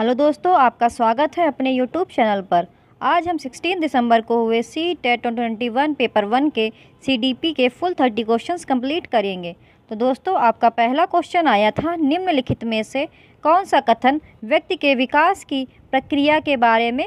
Hello दोस्तों आपका स्वागत है अपने यूट्यूब चैनल पर आज हम 16 दिसंबर को हुए C e TET twenty one paper one के सी के फुल थर्टी क्वेश्चंस कंप्लीट करेंगे तो दोस्तों आपका पहला क्वेश्चन आया था निम्नलिखित में से कौन सा कथन व्यक्ति के विकास की प्रक्रिया के बारे में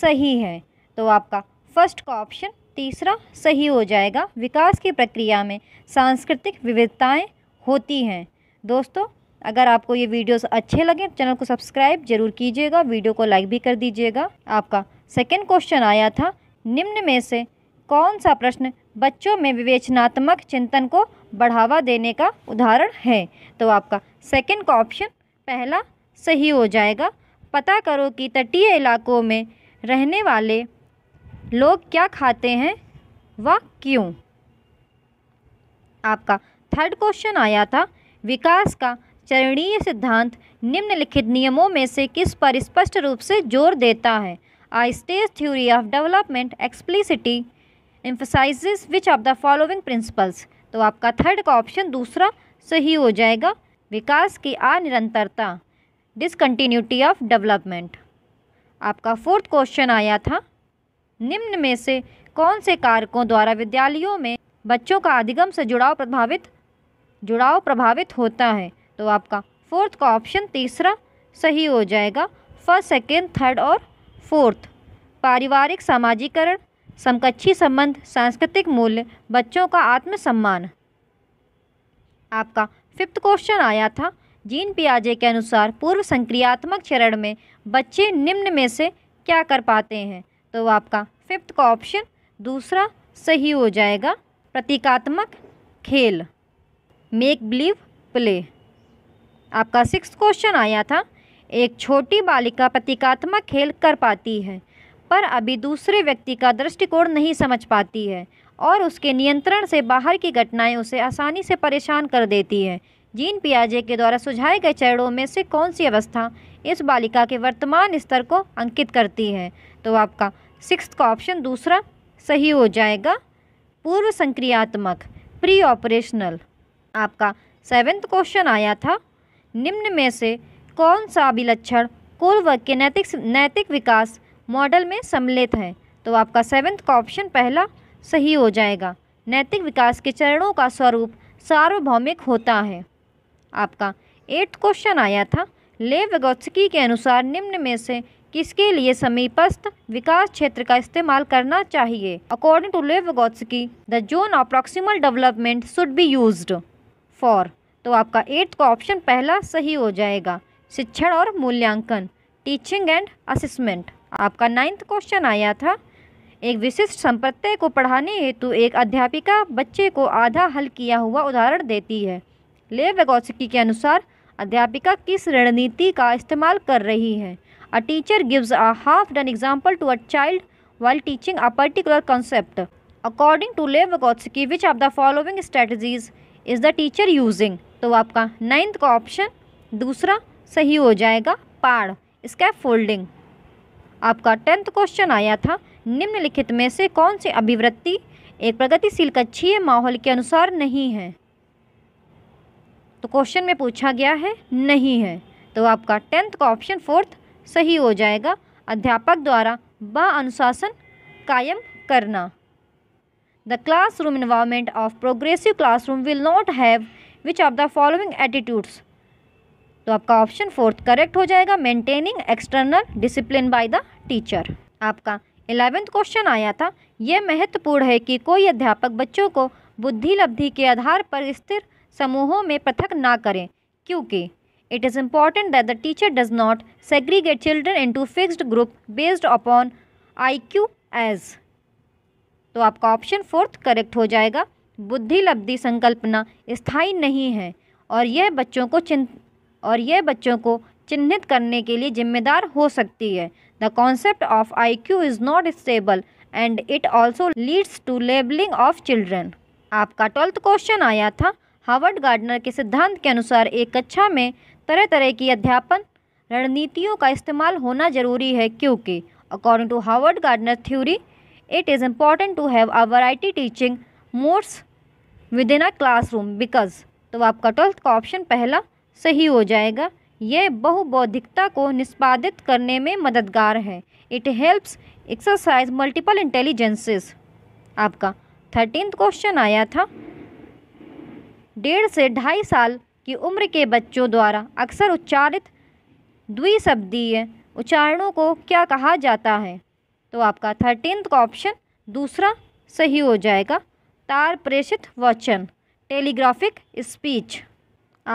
सही है तो आपका फर्स्ट का ऑप्शन तीसरा सही हो जाएगा विकास की प्रक्रिया में सांस्कृतिक विविधताएँ होती हैं दोस्तों अगर आपको ये वीडियोस अच्छे लगें तो चैनल को सब्सक्राइब जरूर कीजिएगा वीडियो को लाइक भी कर दीजिएगा आपका सेकेंड क्वेश्चन आया था निम्न में से कौन सा प्रश्न बच्चों में विवेचनात्मक चिंतन को बढ़ावा देने का उदाहरण है तो आपका सेकेंड का ऑप्शन पहला सही हो जाएगा पता करो कि तटीय इलाकों में रहने वाले लोग क्या खाते हैं व क्यों आपका थर्ड क्वेश्चन आया था विकास का चरणीय सिद्धांत निम्नलिखित नियमों में से किस पर स्पष्ट रूप से जोर देता है I stage theory of development explicitly emphasises which of the following principles तो आपका थर्ड का ऑप्शन दूसरा सही हो जाएगा विकास की अनिरंतरता डिसकंटिन्यूटी ऑफ डेवलपमेंट आपका फोर्थ क्वेश्चन आया था निम्न में से कौन से कारकों द्वारा विद्यालयों में बच्चों का अधिगम से जुड़ाव प्रभावित जुड़ाव प्रभावित होता है तो आपका फोर्थ का ऑप्शन तीसरा सही हो जाएगा फर्स्ट सेकेंड थर्ड और फोर्थ पारिवारिक सामाजिकरण समकक्षी संबंध सांस्कृतिक मूल्य बच्चों का आत्मसम्मान आपका फिफ्थ क्वेश्चन आया था जीन पियाजे के अनुसार पूर्व संक्रियात्मक चरण में बच्चे निम्न में से क्या कर पाते हैं तो आपका फिफ्थ का ऑप्शन दूसरा सही हो जाएगा प्रतीकात्मक खेल मेक बिलीव प्ले आपका सिक्स क्वेश्चन आया था एक छोटी बालिका प्रतीकात्मक खेल कर पाती है पर अभी दूसरे व्यक्ति का दृष्टिकोण नहीं समझ पाती है और उसके नियंत्रण से बाहर की घटनाएं उसे आसानी से परेशान कर देती है जीन पियाजे के द्वारा सुझाए गए चरणों में से कौन सी अवस्था इस बालिका के वर्तमान स्तर को अंकित करती है तो आपका सिक्स का ऑप्शन दूसरा सही हो जाएगा पूर्व संक्रियात्मक प्री ऑपरेशनल आपका सेवेंथ क्वेश्चन आया था निम्न में से कौन सा विलक्षण कोलवर्ग के नैतिक नैतिक विकास मॉडल में सम्मिलित है तो आपका सेवेंथ का ऑप्शन पहला सही हो जाएगा नैतिक विकास के चरणों का स्वरूप सार्वभौमिक होता है आपका एट्थ क्वेश्चन आया था ले वगोत्सकी के अनुसार निम्न में से किसके लिए समीपस्थ विकास क्षेत्र का इस्तेमाल करना चाहिए according to Lev Vygotsky the zone of proximal development should be use for तो आपका एट्थ का ऑप्शन पहला सही हो जाएगा शिक्षण और मूल्यांकन टीचिंग एंड असिसमेंट आपका नाइन्थ क्वेश्चन आया था एक विशिष्ट संप्रत्यय को पढ़ाने हेतु एक अध्यापिका बच्चे को आधा हल किया हुआ उदाहरण देती है ले वेगोसिकी के अनुसार अध्यापिका किस रणनीति का इस्तेमाल कर रही है a teacher gives a half done example to a child while teaching a particular concept according to Lev Vygotsky, which of the following strategies is the teacher using तो आपका नाइन्थ का ऑप्शन दूसरा सही हो जाएगा पाड़ स्कैप फोल्डिंग आपका tenth question आया था निम्नलिखित में से कौन सी अभिवृत्ति एक प्रगतिशील कक्षीय माहौल के अनुसार नहीं है तो क्वेश्चन में पूछा गया है नहीं है तो आपका टेंथ का ऑप्शन फोर्थ सही हो जाएगा अध्यापक द्वारा ब अनुशासन कायम करना the classroom environment of progressive classroom will not have which of the following attitudes तो आपका ऑप्शन फोर्थ करेक्ट हो जाएगा maintaining external discipline by the teacher आपका इलेवेंथ क्वेश्चन आया था यह महत्वपूर्ण है कि कोई अध्यापक बच्चों को बुद्धि लब्धि के आधार पर स्थिर समूहों में पृथक ना करें क्योंकि it important that the teacher does not segregate not into fixed group based upon I Q age तो आपका ऑप्शन फोर्थ करेक्ट हो जाएगा बुद्धि लब्धि संकल्पना स्थायी नहीं है और यह बच्चों को चिन्ह और यह बच्चों को चिन्हित करने के लिए जिम्मेदार हो सकती है the concept of I Q is not stable and it also leads to labelling of children आपका ट्वेल्थ क्वेश्चन आया था हार्वर्ड गार्डनर के सिद्धांत के अनुसार एक कक्षा में तरह तरह की अध्यापन रणनीतियों का इस्तेमाल होना जरूरी है क्योंकि according to Harvard Gardner theory it is important to have a variety teaching modes within a room because तो आपका ट्वेल्थ का ऑप्शन पहला सही हो जाएगा यह बहुबौद्धिकता को निष्पादित करने में मददगार है it helps exercise multiple intelligences आपका थर्टीन क्वेश्चन आया था डेढ़ से ढाई साल की उम्र के बच्चों द्वारा अक्सर उच्चारित द्विशब्दीय उच्चारणों को क्या कहा जाता है तो आपका थर्टीन का ऑप्शन दूसरा सही हो जाएगा तार प्रेषित वचन टेलीग्राफिक स्पीच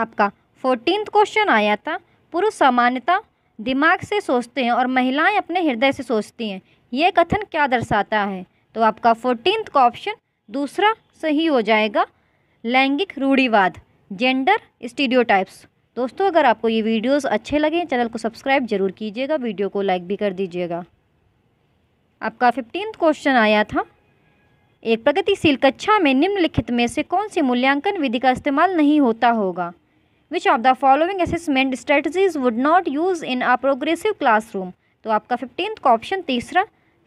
आपका फोर्टीन क्वेश्चन आया था पुरुष सामान्यता दिमाग से सोचते हैं और महिलाएं अपने हृदय से सोचती हैं ये कथन क्या दर्शाता है तो आपका फोर्टीन का ऑप्शन दूसरा सही हो जाएगा लैंगिक रूढ़िवाद जेंडर स्टीडियोटाइप्स दोस्तों अगर आपको ये वीडियोस अच्छे लगे चैनल को सब्सक्राइब जरूर कीजिएगा वीडियो को लाइक भी कर दीजिएगा आपका फिफ्टीन क्वेश्चन आया था एक प्रगतिशील कक्षा में निम्नलिखित में से कौन सी मूल्यांकन विधि का इस्तेमाल नहीं होता होगा which of the following assessment strategies would not use in a progressive classroom तो आपका फिफ्टींथ का ऑप्शन तीसरा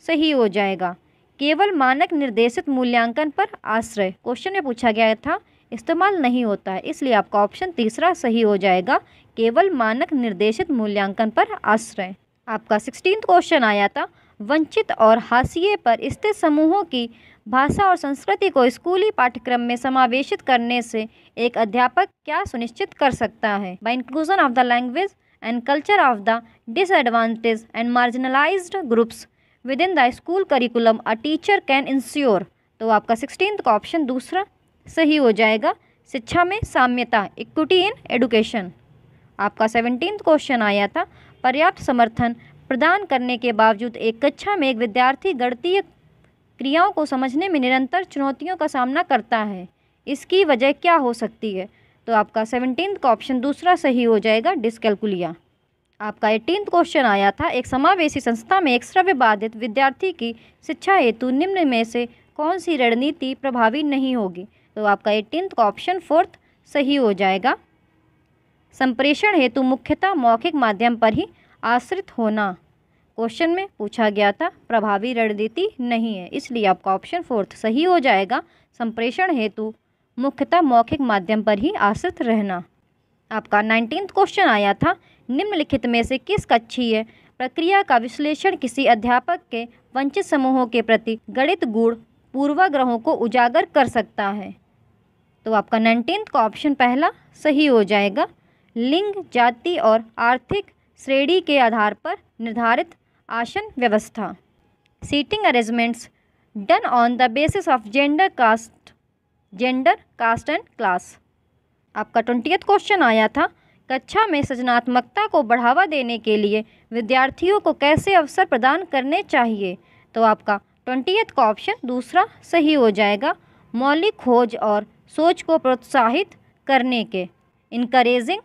सही हो जाएगा केवल मानक निर्देशित मूल्यांकन पर आश्रय क्वेश्चन में पूछा गया था इस्तेमाल नहीं होता है इसलिए आपका ऑप्शन तीसरा सही हो जाएगा केवल मानक निर्देशित मूल्यांकन पर आश्रय आपका सिक्सटीन क्वेश्चन आया था वंचित और हाशिए पर स्थित समूहों की भाषा और संस्कृति को स्कूली पाठ्यक्रम में समावेशित करने से एक अध्यापक क्या सुनिश्चित कर सकता है by inclusion of the language and culture of the disadvantage and marginalised groups within the school curriculum a teacher can ensure तो आपका सिक्सटीन का ऑप्शन दूसरा सही हो जाएगा शिक्षा में साम्यता इक्विटी इन एडुकेशन आपका सेवनटीन क्वेश्चन आया था पर्याप्त समर्थन प्रदान करने के बावजूद एक कक्षा में एक विद्यार्थी गणतीय क्रियाओं को समझने में निरंतर चुनौतियों का सामना करता है इसकी वजह क्या हो सकती है तो आपका सेवनटीन का ऑप्शन दूसरा सही हो जाएगा डिस्कैलकुलिया आपका एटीन क्वेश्चन आया था एक समावेशी संस्था में एक श्रव्य बाधित विद्यार्थी की शिक्षा हेतु निम्न में से कौन सी रणनीति प्रभावी नहीं होगी तो आपका एटीन का ऑप्शन फोर्थ सही हो जाएगा संप्रेषण हेतु मुख्यतः मौखिक माध्यम पर ही आश्रित होना क्वेश्चन में पूछा गया था प्रभावी रणनीति नहीं है इसलिए आपका ऑप्शन फोर्थ सही हो जाएगा संप्रेषण हेतु मुख्यतः मौखिक माध्यम पर ही आश्रित रहना आपका नाइनटीन क्वेश्चन आया था निम्नलिखित में से किस कक्षी है प्रक्रिया का विश्लेषण किसी अध्यापक के वंचित समूहों के प्रति गणित गुण पूर्वाग्रहों को उजागर कर सकता है तो आपका नाइनटीन का ऑप्शन पहला सही हो जाएगा लिंग जाति और आर्थिक श्रेणी के आधार पर निर्धारित आसन व्यवस्था seating arrangements done on the basis of gender caste gender caste and class आपका ट्वेंटियथ क्वेश्चन आया था कक्षा में सृजनात्मकता को बढ़ावा देने के लिए विद्यार्थियों को कैसे अवसर प्रदान करने चाहिए तो आपका ट्वेंटियथ का ऑप्शन दूसरा सही हो जाएगा मौलिक खोज और सोच को प्रोत्साहित करने के encouraging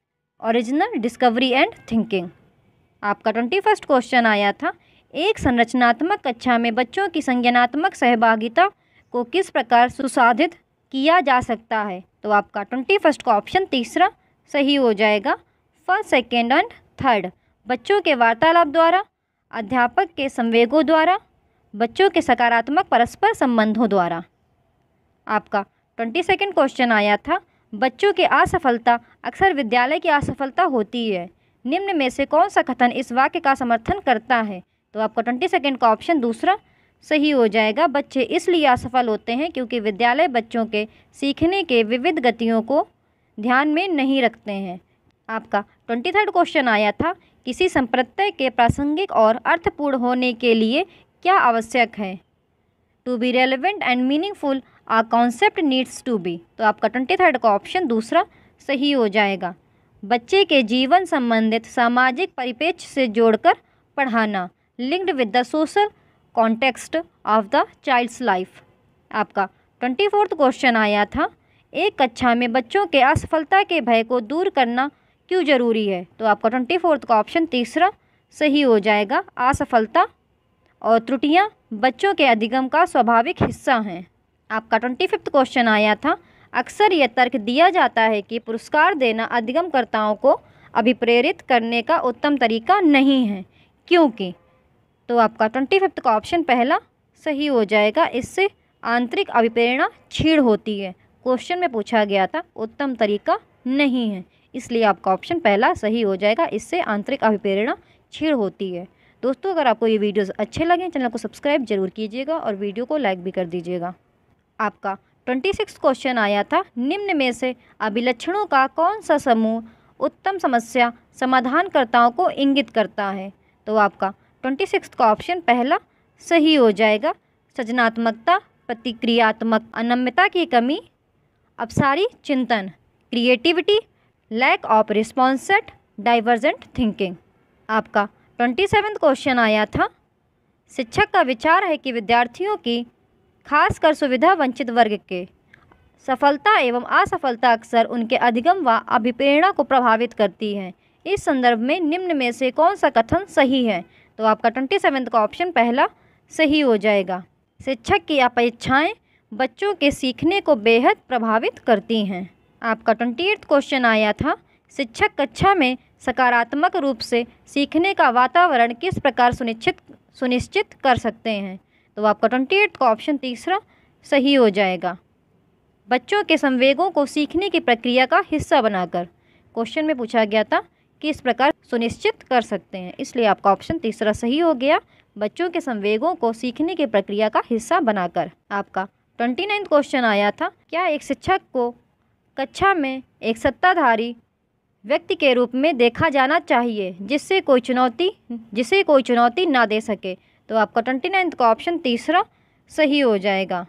original discovery and thinking आपका ट्वेंटी फर्स्ट क्वेश्चन आया था एक संरचनात्मक कक्षा में बच्चों की संज्ञानात्मक सहभागिता को किस प्रकार सुसाधित किया जा सकता है तो आपका ट्वेंटी फर्स्ट का ऑप्शन तीसरा सही हो जाएगा फर्स्ट सेकेंड एंड थर्ड बच्चों के वार्तालाप द्वारा अध्यापक के संवेगों द्वारा बच्चों के सकारात्मक परस्पर संबंधों द्वारा आपका ट्वेंटी सेकेंड क्वेश्चन आया था बच्चों की असफलता अक्सर विद्यालय की असफलता होती है निम्न में से कौन सा कथन इस वाक्य का समर्थन करता है तो आपका ट्वेंटी सेकेंड का ऑप्शन दूसरा सही हो जाएगा बच्चे इसलिए असफल होते हैं क्योंकि विद्यालय बच्चों के सीखने के विविध गतियों को ध्यान में नहीं रखते हैं आपका ट्वेंटी थर्ड क्वेश्चन आया था किसी संप्रत्यय के प्रासंगिक और अर्थपूर्ण होने के लिए क्या आवश्यक है to be relevant and meaningful a concept needs to be तो आपका ट्वेंटी थर्ड का ऑप्शन दूसरा सही हो जाएगा बच्चे के जीवन संबंधित सामाजिक परिपेक्ष से जोड़कर पढ़ाना linked with the social context of the child's life आपका ट्वेंटी फोर्थ क्वेश्चन आया था एक कक्षा में बच्चों के असफलता के भय को दूर करना क्यों जरूरी है तो आपका ट्वेंटी फोर्थ का ऑप्शन तीसरा सही हो जाएगा असफलता और त्रुटियां बच्चों के अधिगम का स्वाभाविक हिस्सा हैं आपका ट्वेंटी फिफ्थ क्वेश्चन आया था अक्सर यह तर्क दिया जाता है कि पुरस्कार देना अधिगमकर्ताओं को अभिप्रेरित करने का उत्तम तरीका नहीं है क्योंकि तो आपका ट्वेंटी फिफ्थ का ऑप्शन पहला सही हो जाएगा इससे आंतरिक अभिप्रेरणा छीड़ होती है क्वेश्चन में पूछा गया था उत्तम तरीका नहीं है इसलिए आपका ऑप्शन पहला सही हो जाएगा इससे आंतरिक अभिप्रेरणा छीड़ होती है दोस्तों अगर आपको ये वीडियोस अच्छे लगें चैनल को सब्सक्राइब जरूर कीजिएगा और वीडियो को लाइक भी कर दीजिएगा आपका ट्वेंटी सिक्स क्वेश्चन आया था निम्न में से अभिलक्षणों का कौन सा समूह उत्तम समस्या समाधानकर्ताओं को इंगित करता है तो आपका ट्वेंटी सिक्स का ऑप्शन पहला सही हो जाएगा सृजनात्मकता प्रतिक्रियात्मक अनम्यता की कमी अपसारी चिंतन creativity lack of response divergent thinking आपका ट्वेंटी सेवन क्वेश्चन आया था शिक्षक का विचार है कि विद्यार्थियों की खासकर सुविधा वंचित वर्ग के सफलता एवं असफलता अक्सर उनके अधिगम व अभिप्रेरणा को प्रभावित करती है इस संदर्भ में निम्न में से कौन सा कथन सही है तो आपका ट्वेंटी सेवन्थ का ऑप्शन पहला सही हो जाएगा शिक्षक की अपेक्षाएँ बच्चों के सीखने को बेहद प्रभावित करती हैं आपका ट्वेंटी एट्थ क्वेश्चन आया था शिक्षक कक्षा में सकारात्मक रूप से सीखने का वातावरण किस प्रकार सुनिश्चित सुनिश्चित कर सकते हैं तो आपका ट्वेंटी एट का ऑप्शन तीसरा सही हो जाएगा बच्चों के संवेगों को सीखने की प्रक्रिया का हिस्सा बनाकर क्वेश्चन में पूछा गया था कि इस प्रकार सुनिश्चित कर सकते हैं इसलिए आपका ऑप्शन तीसरा सही हो गया बच्चों के संवेगों को सीखने की प्रक्रिया का हिस्सा बनाकर आपका ट्वेंटी नाइन्थ क्वेश्चन आया था क्या एक शिक्षक को कक्षा में एक सत्ताधारी व्यक्ति के रूप में देखा जाना चाहिए जिससे कोई चुनौती जिसे कोई चुनौती ना दे सके तो आपका ट्वेंटी नाइन्थ का ऑप्शन तीसरा सही हो जाएगा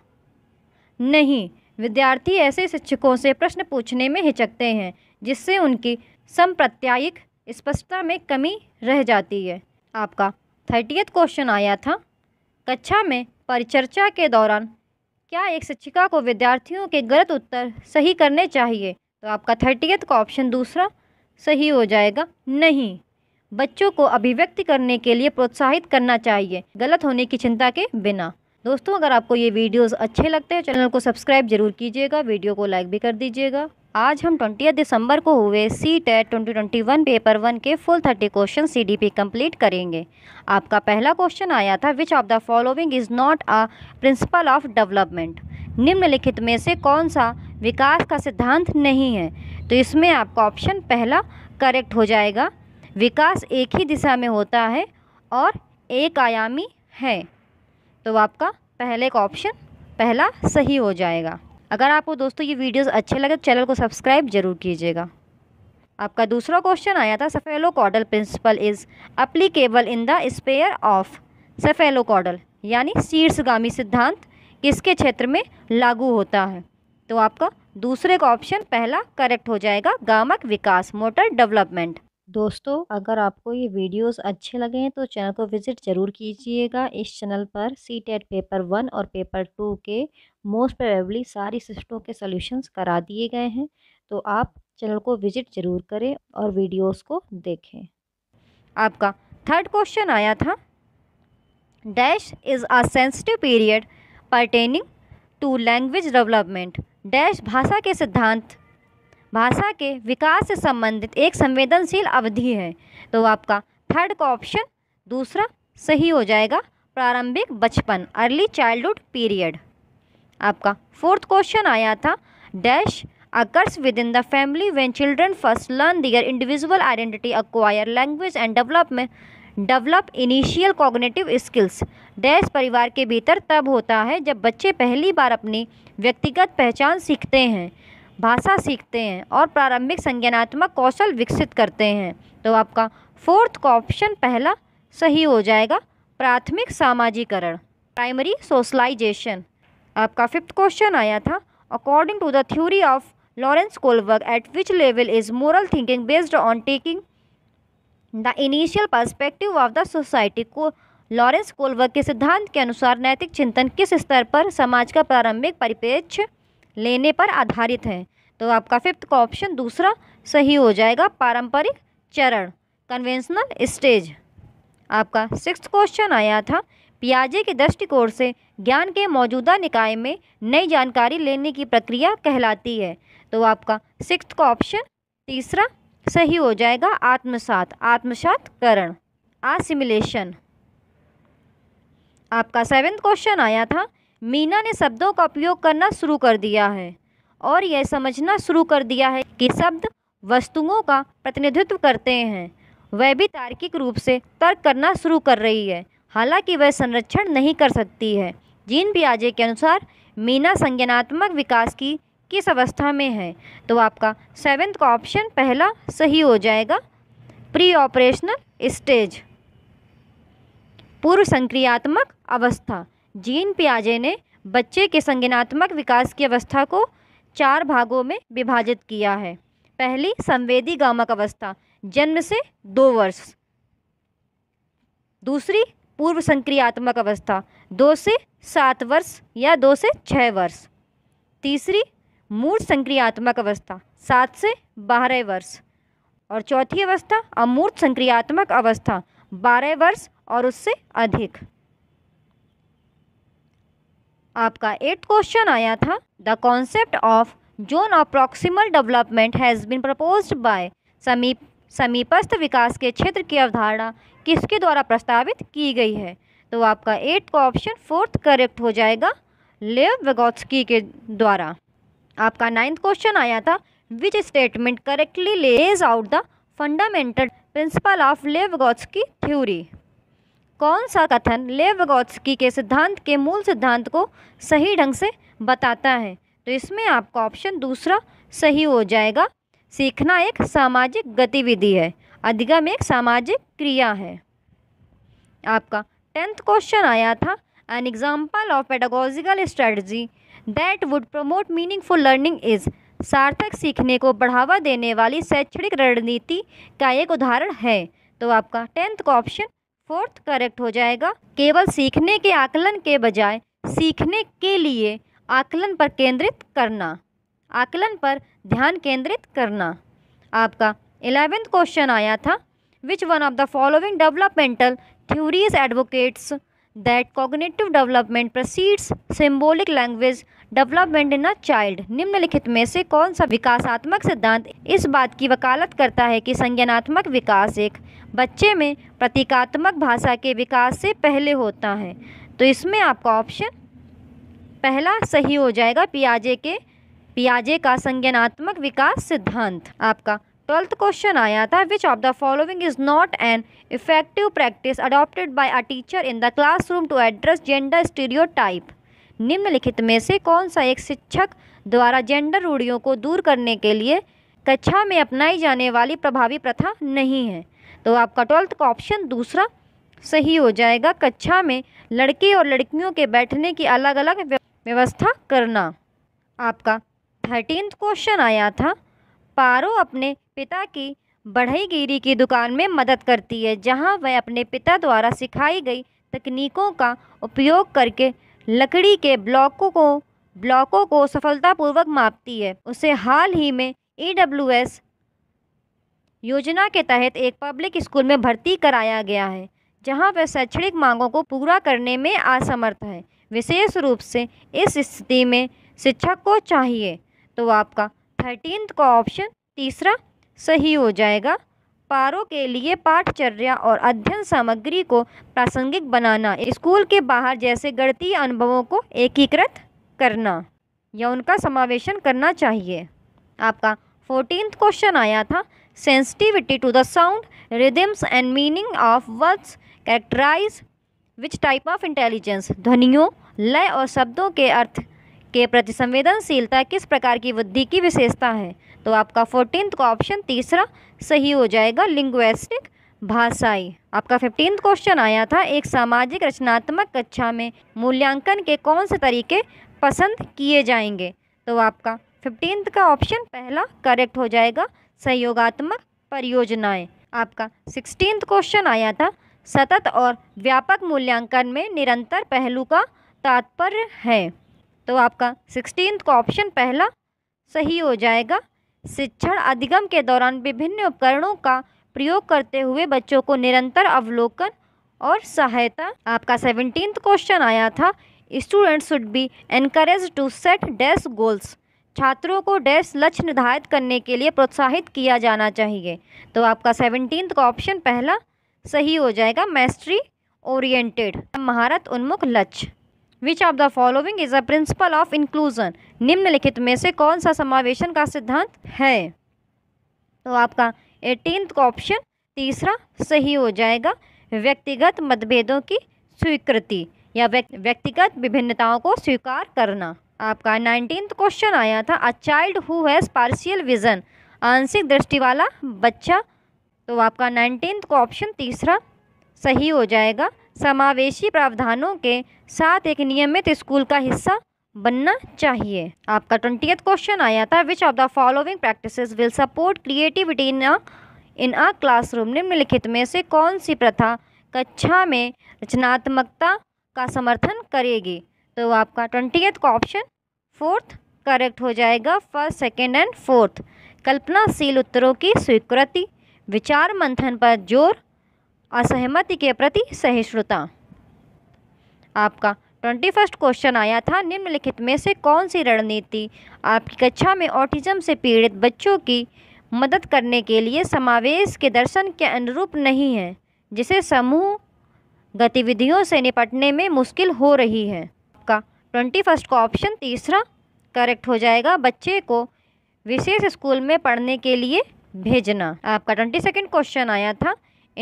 नहीं विद्यार्थी ऐसे शिक्षकों से प्रश्न पूछने में हिचकते हैं जिससे उनकी संप्रत्यायिक स्पष्टता में कमी रह जाती है आपका थर्टियथ क्वेश्चन आया था कक्षा में परिचर्चा के दौरान क्या एक शिक्षिका को विद्यार्थियों के गलत उत्तर सही करने चाहिए तो आपका थर्टियथ का ऑप्शन दूसरा सही हो जाएगा नहीं बच्चों को अभिव्यक्त करने के लिए प्रोत्साहित करना चाहिए गलत होने की चिंता के बिना दोस्तों अगर आपको ये वीडियोस अच्छे लगते हैं चैनल को सब्सक्राइब जरूर कीजिएगा वीडियो को लाइक भी कर दीजिएगा आज हम ट्वेंटी दिसंबर को हुए C TET e twenty paper one के full thirty question C D P complete करेंगे आपका पहला क्वेश्चन आया था which of the following is not a principle of development निम्नलिखित में से कौन सा विकास का सिद्धांत नहीं है तो इसमें आपका ऑप्शन पहला करेक्ट हो जाएगा विकास एक ही दिशा में होता है और एक आयामी है तो आपका पहले का ऑप्शन पहला सही हो जाएगा अगर आपको दोस्तों ये वीडियोस अच्छे लगे तो चैनल को सब्सक्राइब जरूर कीजिएगा आपका दूसरा क्वेश्चन आया था cephalocaudal principle is applicable in the sphere of cephalocaudal यानी शीर्षगामी सिद्धांत किसके क्षेत्र में लागू होता है तो आपका दूसरे का ऑप्शन पहला करेक्ट हो जाएगा गामक विकास मोटर डेवलपमेंट दोस्तों अगर आपको ये वीडियोस अच्छे लगे तो चैनल को विजिट ज़रूर कीजिएगा इस चैनल पर सी टेट पेपर वन और पेपर टू के मोस्ट प्रोबेबली सारी सिस्टों के सॉल्यूशंस करा दिए गए हैं तो आप चैनल को विजिट ज़रूर करें और वीडियोस को देखें आपका थर्ड क्वेश्चन आया था dash is a sensitive period pertaining to language development dash भाषा के सिद्धांत भाषा के विकास से संबंधित एक संवेदनशील अवधि है तो आपका थर्ड का ऑप्शन दूसरा सही हो जाएगा प्रारंभिक बचपन अर्ली चाइल्डहुड पीरियड आपका फोर्थ क्वेश्चन आया था dash in the family when children first learn their individual identity acquire language and develop में develop initial cognitive skills dash परिवार के भीतर तब होता है जब बच्चे पहली बार अपनी व्यक्तिगत पहचान सीखते हैं भाषा सीखते हैं और प्रारंभिक संज्ञानात्मक कौशल विकसित करते हैं तो आपका फोर्थ का ऑप्शन पहला सही हो जाएगा प्राथमिक सामाजिकरण प्राइमरी सोशलाइजेशन आपका फिफ्थ क्वेश्चन आया था according to the theory of Lawrence Kohlberg at which level is moral thinking based on taking the initial perspective of the society को लॉरेंस कोलवर्ग के सिद्धांत के अनुसार नैतिक चिंतन किस स्तर पर समाज का प्रारंभिक परिपेक्ष लेने पर आधारित है तो आपका फिफ्थ का ऑप्शन दूसरा सही हो जाएगा पारंपरिक चरण कन्वेंशनल स्टेज आपका सिक्स क्वेश्चन आया था पियाजे के दृष्टिकोण से ज्ञान के मौजूदा निकाय में नई जानकारी लेने की प्रक्रिया कहलाती है तो आपका सिक्स का ऑप्शन तीसरा सही हो जाएगा आत्मसात आत्मसात करण आसिमिलेशन आपका सेवेंथ क्वेश्चन आया था मीना ने शब्दों का उपयोग करना शुरू कर दिया है और यह समझना शुरू कर दिया है कि शब्द वस्तुओं का प्रतिनिधित्व करते हैं वह भी तार्किक रूप से तर्क करना शुरू कर रही है हालांकि वह संरक्षण नहीं कर सकती है जीन ब्याजे के अनुसार मीना संज्ञानात्मक विकास की किस अवस्था में है तो आपका सेवेंथ का ऑप्शन पहला सही हो जाएगा प्री ऑपरेशनल स्टेज पूर्व संक्रियात्मक अवस्था जीन पियाजे ने बच्चे के संज्ञानात्मक विकास की अवस्था को चार भागों में विभाजित किया है पहली संवेदी गामक अवस्था जन्म से दो वर्ष दूसरी पूर्व संक्रियात्मक अवस्था दो से सात वर्ष या दो से छः वर्ष तीसरी मूर्त संक्रियात्मक अवस्था सात से बारह वर्ष और चौथी अवस्था अमूर्त संक्रियात्मक अवस्था बारह वर्ष और उससे अधिक आपका एट क्वेश्चन आया था the concept of zone of proximal development has been proposed by समीप समीपस्थ विकास के क्षेत्र की अवधारणा किसके द्वारा प्रस्तावित की गई है तो आपका एट का ऑप्शन फोर्थ करेक्ट हो जाएगा लेव वेगोत्सकी के द्वारा आपका नाइन्थ क्वेश्चन आया था which statement correctly lays out the fundamental principle of Lev Vygotsky theory कौन सा कथन लेवगोत्स्की के सिद्धांत के मूल सिद्धांत को सही ढंग से बताता है तो इसमें आपका ऑप्शन दूसरा सही हो जाएगा सीखना एक सामाजिक गतिविधि है अधिगम एक सामाजिक क्रिया है आपका टेंथ क्वेश्चन आया था an example of pedagogical strategy that would promote meaningful learning is सार्थक सीखने को बढ़ावा देने वाली शैक्षणिक रणनीति का एक उदाहरण है तो आपका टेंथ का ऑप्शन फोर्थ करेक्ट हो जाएगा केवल सीखने के आकलन के बजाय सीखने के लिए आकलन पर केंद्रित करना आकलन पर ध्यान केंद्रित करना आपका एलेवेंथ क्वेश्चन आया था which one of the following developmental theories advocates that cognitive development proceeds symbolic language development in a child निम्नलिखित में से कौन सा विकासात्मक सिद्धांत इस बात की वकालत करता है कि संज्ञानात्मक विकास एक बच्चे में प्रतीकात्मक भाषा के विकास से पहले होता है तो इसमें आपका ऑप्शन पहला सही हो जाएगा पियाजे के पियाजे का संज्ञानात्मक विकास सिद्धांत आपका ट्वेल्थ क्वेश्चन आया था which of the following is not an effective practice adopted by a teacher in the classroom to address gender stereotype निम्नलिखित में से कौन सा एक शिक्षक द्वारा जेंडर रूढ़ियों को दूर करने के लिए कक्षा में अपनाई जाने वाली प्रभावी प्रथा नहीं है तो आपका ट्वेल्थ का ऑप्शन दूसरा सही हो जाएगा कक्षा में लड़के और लड़कियों के बैठने की अलग अलग व्यवस्था करना आपका थर्टीन क्वेश्चन आया था पारो अपने पिता की बढ़ईगिरी की दुकान में मदद करती है जहां वह अपने पिता द्वारा सिखाई गई तकनीकों का उपयोग करके लकड़ी के ब्लॉकों को ब्लॉकों को सफलतापूर्वक मापती है उसे हाल ही में ई डब्ल्यू एस योजना के तहत एक पब्लिक स्कूल में भर्ती कराया गया है जहां वह शैक्षणिक मांगों को पूरा करने में असमर्थ है विशेष रूप से इस स्थिति में शिक्षक को चाहिए तो आपका थर्टीन का ऑप्शन तीसरा सही हो जाएगा पारों के लिए पाठचर्या और अध्ययन सामग्री को प्रासंगिक बनाना स्कूल के बाहर जैसे गणतीय अनुभवों को एकीकृत करना या उनका समावेशन करना चाहिए आपका फोर्टीन क्वेश्चन आया था sensitivity to the sound, rhythms and meaning of words characterize which type of intelligence. ध्वनियों लय और शब्दों के अर्थ के प्रति संवेदनशीलता किस प्रकार की बुद्धि की विशेषता है तो आपका फोर्टीन का ऑप्शन तीसरा सही हो जाएगा लिंग्वेस्टिक भाषाई आपका फिफ्टीन क्वेश्चन आया था एक सामाजिक रचनात्मक कक्षा में मूल्यांकन के कौन से तरीके पसंद किए जाएंगे तो आपका फिफ्टीन का ऑप्शन पहला करेक्ट हो जाएगा सहयोगात्मक परियोजनाएं आपका सिक्सटीन क्वेश्चन आया था सतत और व्यापक मूल्यांकन में निरंतर पहलू का तात्पर्य है तो आपका सिक्सटीन का ऑप्शन पहला सही हो जाएगा शिक्षण अधिगम के दौरान विभिन्न उपकरणों का प्रयोग करते हुए बच्चों को निरंतर अवलोकन और सहायता आपका सेवनटीन क्वेश्चन आया था students should be encourage to set dash goals छात्रों को डैश लक्ष्य निर्धारित करने के लिए प्रोत्साहित किया जाना चाहिए तो आपका सेवनटीन का ऑप्शन पहला सही हो जाएगा मैस्ट्री ओरिएंटेड महारत उन्मुख लक्ष्य which of the following is a principle of inclusion निम्नलिखित में से कौन सा समावेशन का सिद्धांत है तो आपका एटीन का ऑप्शन तीसरा सही हो जाएगा व्यक्तिगत मतभेदों की स्वीकृति या व्यक्तिगत विभिन्नताओं को स्वीकार करना आपका नाइनटीन्थ क्वेश्चन आया था a child who has partial vision आंशिक दृष्टि वाला बच्चा तो आपका नाइनटीन्थ का ऑप्शन तीसरा सही हो जाएगा समावेशी प्रावधानों के साथ एक नियमित स्कूल का हिस्सा बनना चाहिए आपका ट्वेंटी क्वेश्चन आया था which of the following practices will support creativity in in a classroom निम्नलिखित में से कौन सी प्रथा कक्षा में रचनात्मकता का समर्थन करेगी तो आपका एथ का ऑप्शन फोर्थ करेक्ट हो जाएगा फर्स्ट सेकेंड एंड फोर्थ कल्पनाशील उत्तरों की स्वीकृति विचार मंथन पर जोर असहमति के प्रति सहिष्णुता आपका ट्वेंटी फर्स्ट क्वेश्चन आया था निम्नलिखित में से कौन सी रणनीति आपकी कक्षा में ऑटिज्म से पीड़ित बच्चों की मदद करने के लिए समावेश के दर्शन के अनुरूप नहीं है जिसे समूह गतिविधियों से निपटने में मुश्किल हो रही है ट्वेंटी फर्स्ट का ऑप्शन तीसरा करेक्ट हो जाएगा बच्चे को विशेष स्कूल में पढ़ने के लिए भेजना आपका ट्वेंटी सेकेंड क्वेश्चन आया था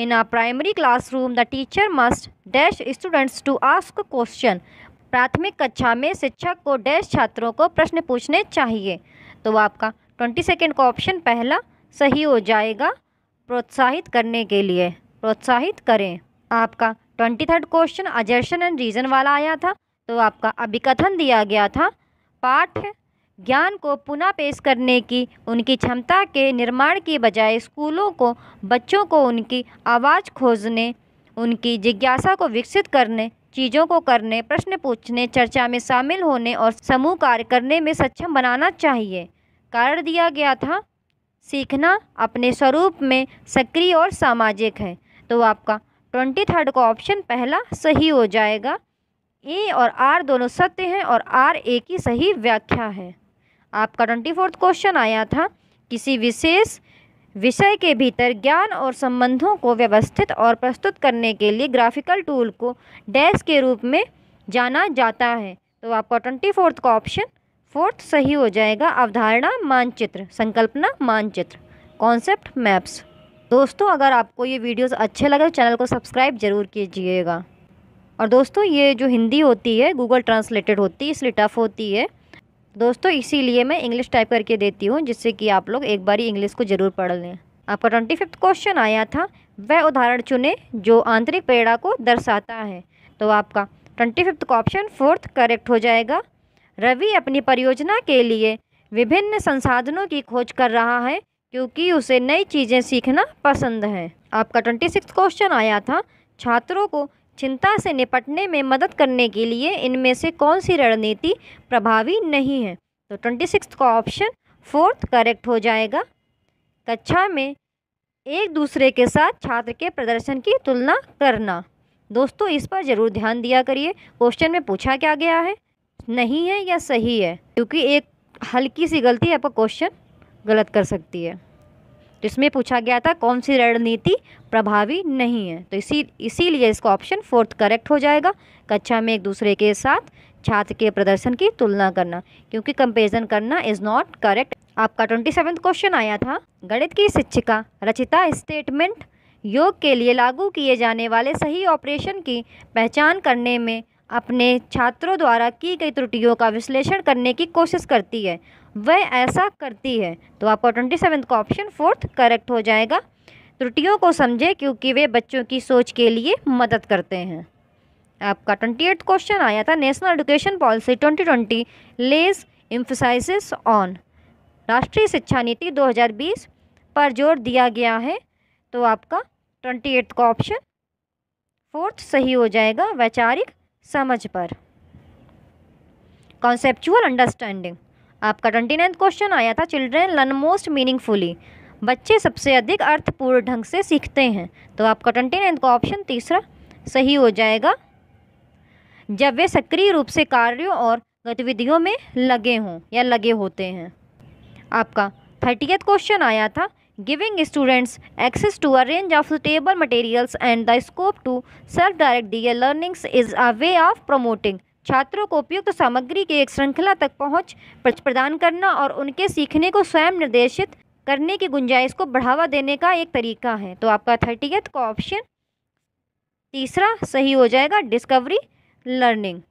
in a primary classroom the teacher must dash students to ask question प्राथमिक कक्षा में शिक्षक को डैश छात्रों को प्रश्न पूछने चाहिए तो आपका ट्वेंटी सेकेंड का ऑप्शन पहला सही हो जाएगा प्रोत्साहित करने के लिए प्रोत्साहित करें आपका twenty third question assertion and reason वाला आया था तो आपका अभिकथन दिया गया था पाठ ज्ञान को पुनः पेश करने की उनकी क्षमता के निर्माण की बजाय स्कूलों को बच्चों को उनकी आवाज़ खोजने उनकी जिज्ञासा को विकसित करने चीज़ों को करने प्रश्न पूछने चर्चा में शामिल होने और समूह कार्य करने में सक्षम बनाना चाहिए कारण दिया गया था सीखना अपने स्वरूप में सक्रिय और सामाजिक है तो आपका ट्वेंटी थर्ड का ऑप्शन पहला सही हो जाएगा ई और आर दोनों सत्य हैं और आर ए की सही व्याख्या है आपका ट्वेंटी फोर्थ क्वेश्चन आया था किसी विशेष विषय के भीतर ज्ञान और संबंधों को व्यवस्थित और प्रस्तुत करने के लिए ग्राफिकल टूल को डैश के रूप में जाना जाता है तो आपका ट्वेंटी फोर्थ का ऑप्शन फोर्थ सही हो जाएगा अवधारणा मानचित्र संकल्पना मानचित्र कॉन्सेप्ट मैप्स दोस्तों अगर आपको ये वीडियोस अच्छे लगे चैनल को सब्सक्राइब जरूर कीजिएगा और दोस्तों ये जो हिंदी होती है गूगल ट्रांसलेटेड होती है इसलिए टफ़ होती है दोस्तों इसीलिए मैं इंग्लिश टाइप करके देती हूँ जिससे कि आप लोग एक बार ही इंग्लिश को ज़रूर पढ़ लें आपका ट्वेंटी फिफ्थ क्वेश्चन आया था वह उदाहरण चुने जो आंतरिक प्रेरणा को दर्शाता है तो आपका ट्वेंटी फिफ्थ का ऑप्शन फोर्थ करेक्ट हो जाएगा रवि अपनी परियोजना के लिए विभिन्न संसाधनों की खोज कर रहा है क्योंकि उसे नई चीज़ें सीखना पसंद है आपका ट्वेंटी सिक्स क्वेश्चन आया था छात्रों को चिंता से निपटने में मदद करने के लिए इनमें से कौन सी रणनीति प्रभावी नहीं है तो ट्वेंटी सिक्स का ऑप्शन फोर्थ करेक्ट हो जाएगा कक्षा में एक दूसरे के साथ छात्र के प्रदर्शन की तुलना करना दोस्तों इस पर ज़रूर ध्यान दिया करिए क्वेश्चन में पूछा क्या गया है नहीं है या सही है क्योंकि एक हल्की सी गलती आपका क्वेश्चन गलत कर सकती है जिसमें पूछा गया था कौन सी रणनीति प्रभावी नहीं है तो इसी इसीलिए इसका ऑप्शन फोर्थ करेक्ट हो जाएगा कक्षा में एक दूसरे के साथ छात्र के प्रदर्शन की तुलना करना क्योंकि कंपेरिजन करना इज़ नॉट करेक्ट आपका ट्वेंटी सेवेंथ क्वेश्चन आया था गणित की शिक्षिका रचिता स्टेटमेंट योग के लिए लागू किए जाने वाले सही ऑपरेशन की पहचान करने में अपने छात्रों द्वारा की गई त्रुटियों का विश्लेषण करने की कोशिश करती है वह ऐसा करती है तो आपका ट्वेंटी सेवन का ऑप्शन फोर्थ करेक्ट हो जाएगा त्रुटियों को समझें क्योंकि वे बच्चों की सोच के लिए मदद करते हैं आपका ट्वेंटी एट क्वेश्चन आया था national education policy twenty twenty lays emphasis on राष्ट्रीय शिक्षा नीति 2020 पर जोर दिया गया है तो आपका ट्वेंटी एट्थ का ऑप्शन फोर्थ सही हो जाएगा वैचारिक समझ पर कॉन्सेप्चुअल अंडरस्टैंडिंग आपका ट्वेंटी नाइन्थ क्वेश्चन आया था चिल्ड्रेन लर्न मोस्ट मीनिंगफुली बच्चे सबसे अधिक अर्थपूर्ण ढंग से सीखते हैं तो आपका ट्वेंटी नाइन्थ का ऑप्शन तीसरा सही हो जाएगा जब वे सक्रिय रूप से कार्यों और गतिविधियों में लगे हों या लगे होते हैं आपका थर्टियथ क्वेश्चन आया था giving students access to a range of table materials and the scope to self-direct their learnings is a way of promoting छात्रों को उपयुक्त सामग्री के एक श्रृंखला तक पहुंच प्रदान करना और उनके सीखने को स्वयं निर्देशित करने की गुंजाइश को बढ़ावा देने का एक तरीका है तो आपका थर्टी का ऑप्शन तीसरा सही हो जाएगा डिस्कवरी लर्निंग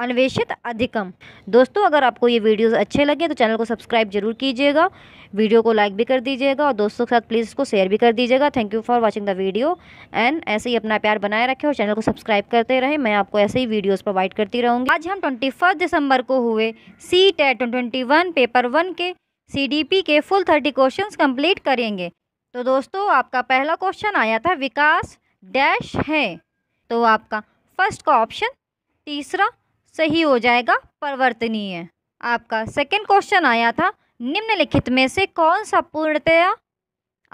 अन्वेषित अधिकम दोस्तों अगर आपको ये वीडियोस अच्छे लगे तो चैनल को सब्सक्राइब जरूर कीजिएगा वीडियो को लाइक भी कर दीजिएगा और दोस्तों के साथ प्लीज़ इसको शेयर भी कर दीजिएगा thank you for watching the video and ऐसे ही अपना प्यार बनाए रखें और चैनल को सब्सक्राइब करते रहें मैं आपको ऐसे ही वीडियोज़ प्रोवाइड करती रहूँगी आज हम ट्वेंटी दिसंबर को हुए C TET twenty paper one के सी के फुल थर्टी क्वेश्चन कम्प्लीट करेंगे तो दोस्तों आपका पहला क्वेश्चन आया था विकास डैश है तो आपका फर्स्ट का ऑप्शन तीसरा सही हो जाएगा परिवर्तनीय आपका सेकंड क्वेश्चन आया था निम्नलिखित में से कौन सा पूर्णतया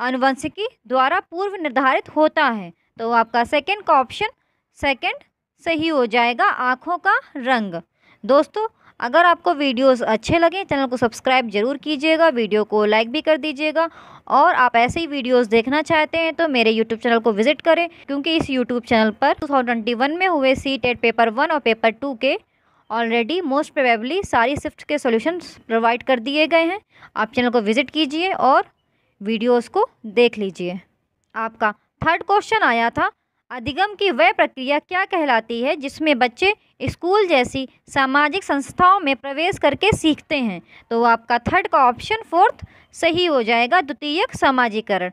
अनुवंशिकी द्वारा पूर्व निर्धारित होता है तो आपका सेकंड का ऑप्शन सेकंड सही हो जाएगा आँखों का रंग दोस्तों अगर आपको वीडियोस अच्छे लगें चैनल को सब्सक्राइब ज़रूर कीजिएगा वीडियो को लाइक भी कर दीजिएगा और आप ऐसे ही वीडियोस देखना चाहते हैं तो मेरे यूट्यूब चैनल को विजिट करें क्योंकि इस यूट्यूब चैनल पर टू में हुए सी टेट पेपर वन और पेपर टू के ऑलरेडी मोस्ट प्रोबेबली सारी शिफ्ट के सोल्यूशन प्रोवाइड कर दिए गए हैं आप चैनल को विज़िट कीजिए और वीडियोज़ को देख लीजिए आपका थर्ड क्वेश्चन आया था अधिगम की वह प्रक्रिया क्या कहलाती है जिसमें बच्चे स्कूल जैसी सामाजिक संस्थाओं में प्रवेश करके सीखते हैं तो आपका थर्ड का ऑप्शन फोर्थ सही हो जाएगा द्वितीयक सामाजिकरण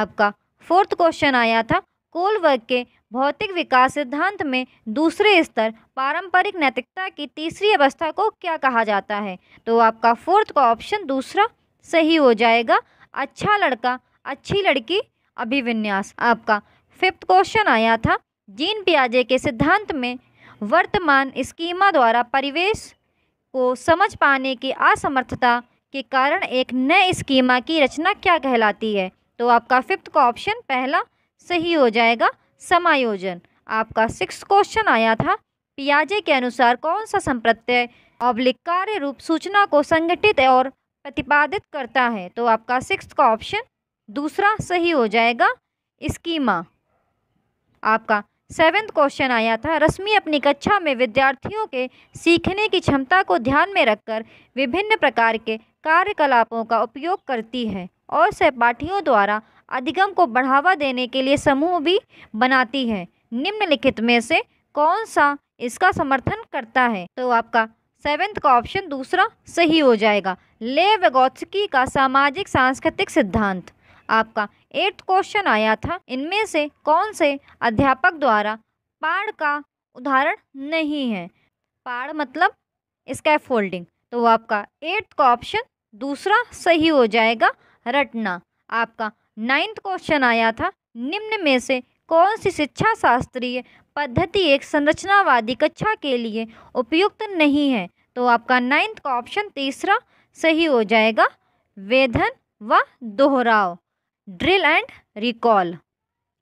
आपका फोर्थ क्वेश्चन आया था कोलवर्ग के भौतिक विकास सिद्धांत में दूसरे स्तर पारंपरिक नैतिकता की तीसरी अवस्था को क्या कहा जाता है तो आपका फोर्थ का ऑप्शन दूसरा सही हो जाएगा अच्छा लड़का अच्छी लड़की अभिविन्यास आपका फिफ्थ क्वेश्चन आया था जीन पियाजे के सिद्धांत में वर्तमान स्कीमा द्वारा परिवेश को समझ पाने की असमर्थता के कारण एक नए स्कीमा की रचना क्या कहलाती है तो आपका फिफ्थ का ऑप्शन पहला सही हो जाएगा समायोजन आपका सिक्स क्वेश्चन आया था पियाजे के अनुसार कौन सा संप्रत्यय ऑब्लिक कार्य रूप सूचना को संगठित और प्रतिपादित करता है तो आपका सिक्स का ऑप्शन दूसरा सही हो जाएगा स्कीमा आपका सेवेंथ क्वेश्चन आया था रश्मि अपनी कक्षा में विद्यार्थियों के सीखने की क्षमता को ध्यान में रखकर विभिन्न प्रकार के कार्यकलापों का उपयोग करती है और सहपाठियों द्वारा अधिगम को बढ़ावा देने के लिए समूह भी बनाती है निम्नलिखित में से कौन सा इसका समर्थन करता है तो आपका सेवेंथ का ऑप्शन दूसरा सही हो जाएगा ले का सामाजिक सांस्कृतिक सिद्धांत आपका एट्थ क्वेश्चन आया था इनमें से कौन से अध्यापक द्वारा पाड़ का उदाहरण नहीं है पाड़ मतलब स्कैफोल्डिंग तो वो आपका एट्थ का ऑप्शन दूसरा सही हो जाएगा रटना आपका नाइन्थ क्वेश्चन आया था निम्न में से कौन सी शिक्षा शास्त्रीय पद्धति एक संरचनावादी कक्षा के लिए उपयुक्त नहीं है तो आपका नाइन्थ का ऑप्शन तीसरा सही हो जाएगा वेधन व दोहराव ड्रिल एंड रिकॉल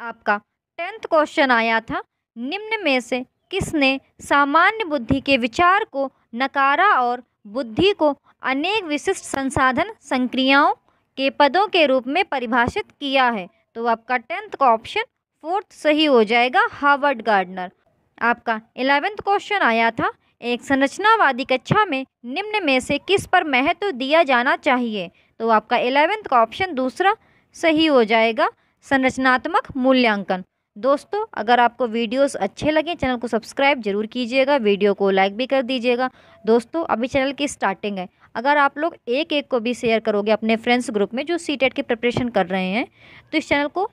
आपका टेंथ क्वेश्चन आया था निम्न में से किसने सामान्य बुद्धि के विचार को नकारा और बुद्धि को अनेक विशिष्ट संसाधन संक्रियाओं के पदों के रूप में परिभाषित किया है तो आपका टेंथ का ऑप्शन फोर्थ सही हो जाएगा हार्वर्ड गार्डनर आपका इलेवेंथ क्वेश्चन आया था एक संरचनावादी कक्षा में निम्न में से किस पर महत्व दिया जाना चाहिए तो आपका इलेवेंथ का ऑप्शन दूसरा सही हो जाएगा संरचनात्मक मूल्यांकन दोस्तों अगर आपको वीडियोस अच्छे लगें चैनल को सब्सक्राइब जरूर कीजिएगा वीडियो को लाइक भी कर दीजिएगा दोस्तों अभी चैनल की स्टार्टिंग है अगर आप लोग एक एक को भी शेयर करोगे अपने फ्रेंड्स ग्रुप में जो सी टेट e की प्रिपरेशन कर रहे हैं तो इस चैनल को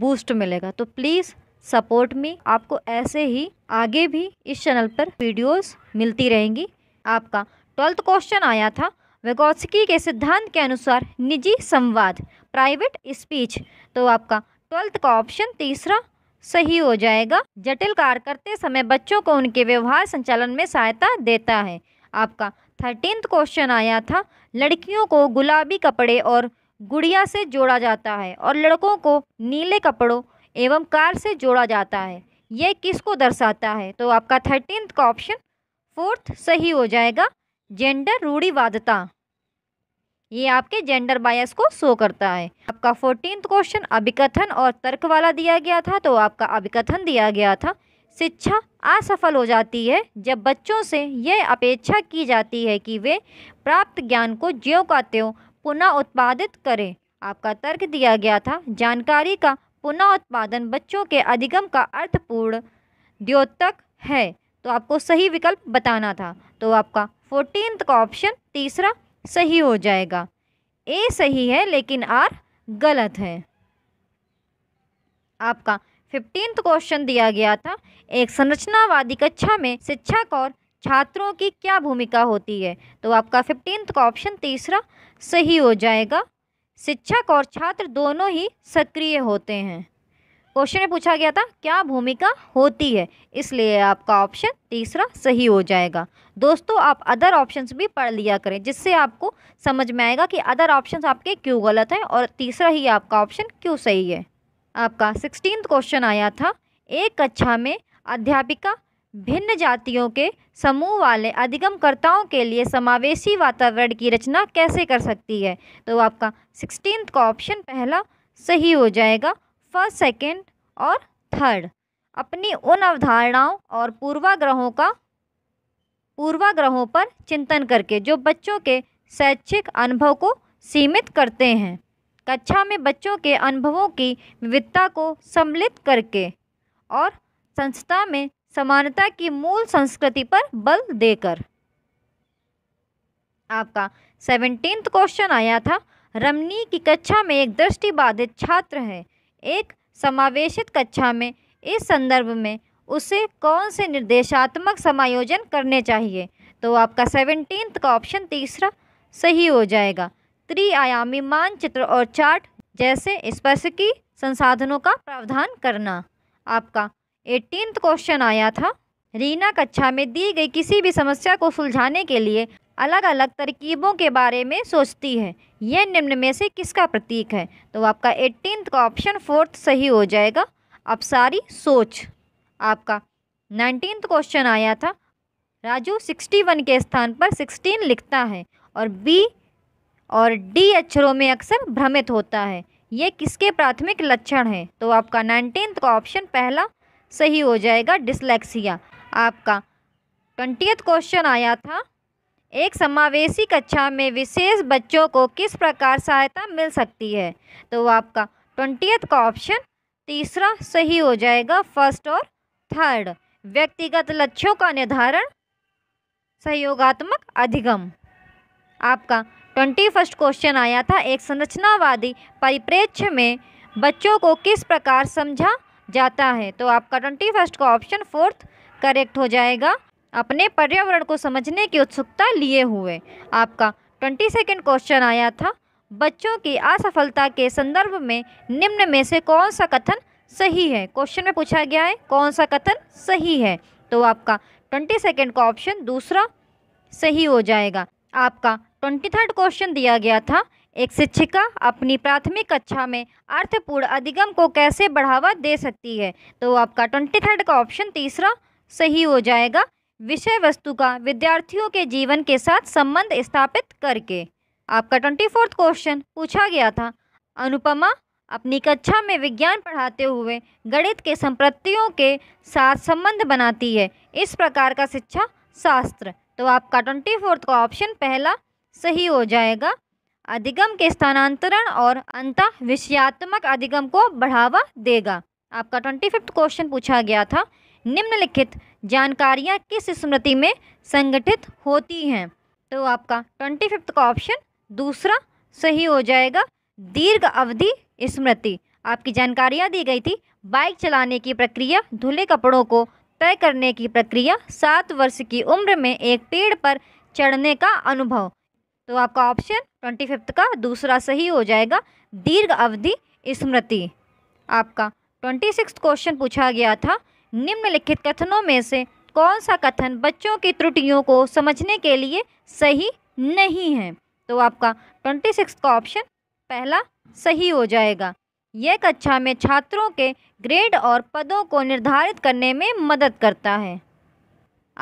बूस्ट मिलेगा तो प्लीज़ सपोर्ट मी आपको ऐसे ही आगे भी इस चैनल पर वीडियोस मिलती रहेंगी आपका ट्वेल्थ क्वेश्चन आया था वेगोत्सकी के सिद्धांत के अनुसार निजी संवाद प्राइवेट स्पीच तो आपका ट्वेल्थ का ऑप्शन तीसरा सही हो जाएगा जटिल कार्य करते समय बच्चों को उनके व्यवहार संचालन में सहायता देता है आपका थर्टीनथ क्वेश्चन आया था लड़कियों को गुलाबी कपड़े और गुड़िया से जोड़ा जाता है और लड़कों को नीले कपड़ों एवं कार से जोड़ा जाता है यह किसको दर्शाता है तो आपका थर्टीनथ का ऑप्शन फोर्थ सही हो जाएगा जेंडर रूढ़िवादता ये आपके जेंडर बायस को शो करता है आपका फोर्टीन क्वेश्चन अभिकथन और तर्क वाला दिया गया था तो आपका अभिकथन दिया गया था शिक्षा असफल हो जाती है जब बच्चों से यह अपेक्षा की जाती है कि वे प्राप्त ज्ञान को ज्यो का त्यों पुनः उत्पादित करें आपका तर्क दिया गया था जानकारी का पुनः उत्पादन बच्चों के अधिगम का अर्थपूर्ण द्योतक है तो आपको सही विकल्प बताना था तो आपका फोर्टीन का ऑप्शन तीसरा सही हो जाएगा ए सही है लेकिन आर गलत है आपका फिफ्टींथ क्वेश्चन दिया गया था एक संरचनावादी कक्षा में शिक्षक और छात्रों की क्या भूमिका होती है तो आपका फिफ्टींथ का ऑप्शन तीसरा सही हो जाएगा शिक्षक और छात्र दोनों ही सक्रिय होते हैं क्वेश्चन में पूछा गया था क्या भूमिका होती है इसलिए आपका ऑप्शन तीसरा सही हो जाएगा दोस्तों आप अदर ऑप्शंस भी पढ़ लिया करें जिससे आपको समझ में आएगा कि अदर ऑप्शंस आपके क्यों गलत हैं और तीसरा ही आपका ऑप्शन क्यों सही है आपका सिक्सटीन क्वेश्चन आया था एक कक्षा में अध्यापिका भिन्न जातियों के समूह वाले अधिगमकर्ताओं के लिए समावेशी वातावरण की रचना कैसे कर सकती है तो आपका सिक्सटीन का ऑप्शन पहला सही हो जाएगा फर्स्ट सेकंड और थर्ड अपनी उन अवधारणाओं और पूर्वाग्रहों का पूर्वाग्रहों पर चिंतन करके जो बच्चों के शैक्षिक अनुभव को सीमित करते हैं कक्षा में बच्चों के अनुभवों की विविधता को सम्मिलित करके और संस्था में समानता की मूल संस्कृति पर बल देकर आपका सेवनटीन्थ क्वेश्चन आया था रमनी की कक्षा में एक दृष्टिबाधित छात्र है एक समावेशित कक्षा में इस संदर्भ में उसे कौन से निर्देशात्मक समायोजन करने चाहिए तो आपका सेवनटीन का ऑप्शन तीसरा सही हो जाएगा त्रिआयामी मानचित्र और चार्ट जैसे की संसाधनों का प्रावधान करना आपका एटीन क्वेश्चन आया था रीना कक्षा में दी गई किसी भी समस्या को सुलझाने के लिए अलग अलग तरकीबों के बारे में सोचती है यह निम्न में से किसका प्रतीक है तो आपका एट्टीन का ऑप्शन फोर्थ सही हो जाएगा सारी सोच आपका नाइनटीन क्वेश्चन आया था राजू सिक्सटी वन के स्थान पर सिक्सटीन लिखता है और बी और डी अक्षरों में अक्सर भ्रमित होता है ये किसके प्राथमिक लक्षण हैं तो आपका नाइनटीन का ऑप्शन पहला सही हो जाएगा डिसलेक्सिया आपका ट्वेंटियथ क्वेश्चन आया था एक समावेशी कक्षा में विशेष बच्चों को किस प्रकार सहायता मिल सकती है तो आपका ट्वेंटियथ का ऑप्शन तीसरा सही हो जाएगा फर्स्ट और थर्ड व्यक्तिगत लक्ष्यों का निर्धारण सहयोगात्मक अधिगम आपका ट्वेंटी फर्स्ट क्वेश्चन आया था एक संरचनावादी परिप्रेक्ष्य में बच्चों को किस प्रकार समझा जाता है तो आपका ट्वेंटी फर्स्ट का ऑप्शन फोर्थ करेक्ट हो जाएगा अपने पर्यावरण को समझने की उत्सुकता लिए हुए आपका ट्वेंटी सेकेंड क्वेश्चन आया था बच्चों की असफलता के संदर्भ में निम्न में से कौन सा कथन सही है क्वेश्चन में पूछा गया है कौन सा कथन सही है तो आपका ट्वेंटी सेकेंड का ऑप्शन दूसरा सही हो जाएगा आपका ट्वेंटी थर्ड क्वेश्चन दिया गया था एक शिक्षिका अपनी प्राथमिक कक्षा में अर्थपूर्ण अधिगम को कैसे बढ़ावा दे सकती है तो आपका ट्वेंटी थर्ड का ऑप्शन तीसरा सही हो जाएगा विषय वस्तु का विद्यार्थियों के जीवन के साथ संबंध स्थापित करके आपका ट्वेंटी फोर्थ क्वेश्चन पूछा गया था अनुपमा अपनी कक्षा में विज्ञान पढ़ाते हुए गणित के संप्रतियों के साथ संबंध बनाती है इस प्रकार का शिक्षा शास्त्र तो आपका ट्वेंटी फोर्थ का ऑप्शन पहला सही हो जाएगा अधिगम के स्थानांतरण और अंत विषयात्मक अधिगम को बढ़ावा देगा आपका ट्वेंटी फिफ्थ क्वेश्चन पूछा गया था निम्नलिखित जानकारियाँ किस स्मृति में संगठित होती हैं तो आपका ट्वेंटी फिफ्थ का ऑप्शन दूसरा सही हो जाएगा दीर्घ अवधि स्मृति आपकी जानकारियाँ दी गई थी बाइक चलाने की प्रक्रिया धुले कपड़ों को तय करने की प्रक्रिया सात वर्ष की उम्र में एक पेड़ पर चढ़ने का अनुभव तो आपका ऑप्शन ट्वेंटी फिफ्थ का दूसरा सही हो जाएगा दीर्घ अवधि स्मृति आपका ट्वेंटी सिक्स क्वेश्चन पूछा गया था निम्नलिखित कथनों में से कौन सा कथन बच्चों की त्रुटियों को समझने के लिए सही नहीं है तो आपका ट्वेंटी सिक्स का ऑप्शन पहला सही हो जाएगा यह कक्षा में छात्रों के ग्रेड और पदों को निर्धारित करने में मदद करता है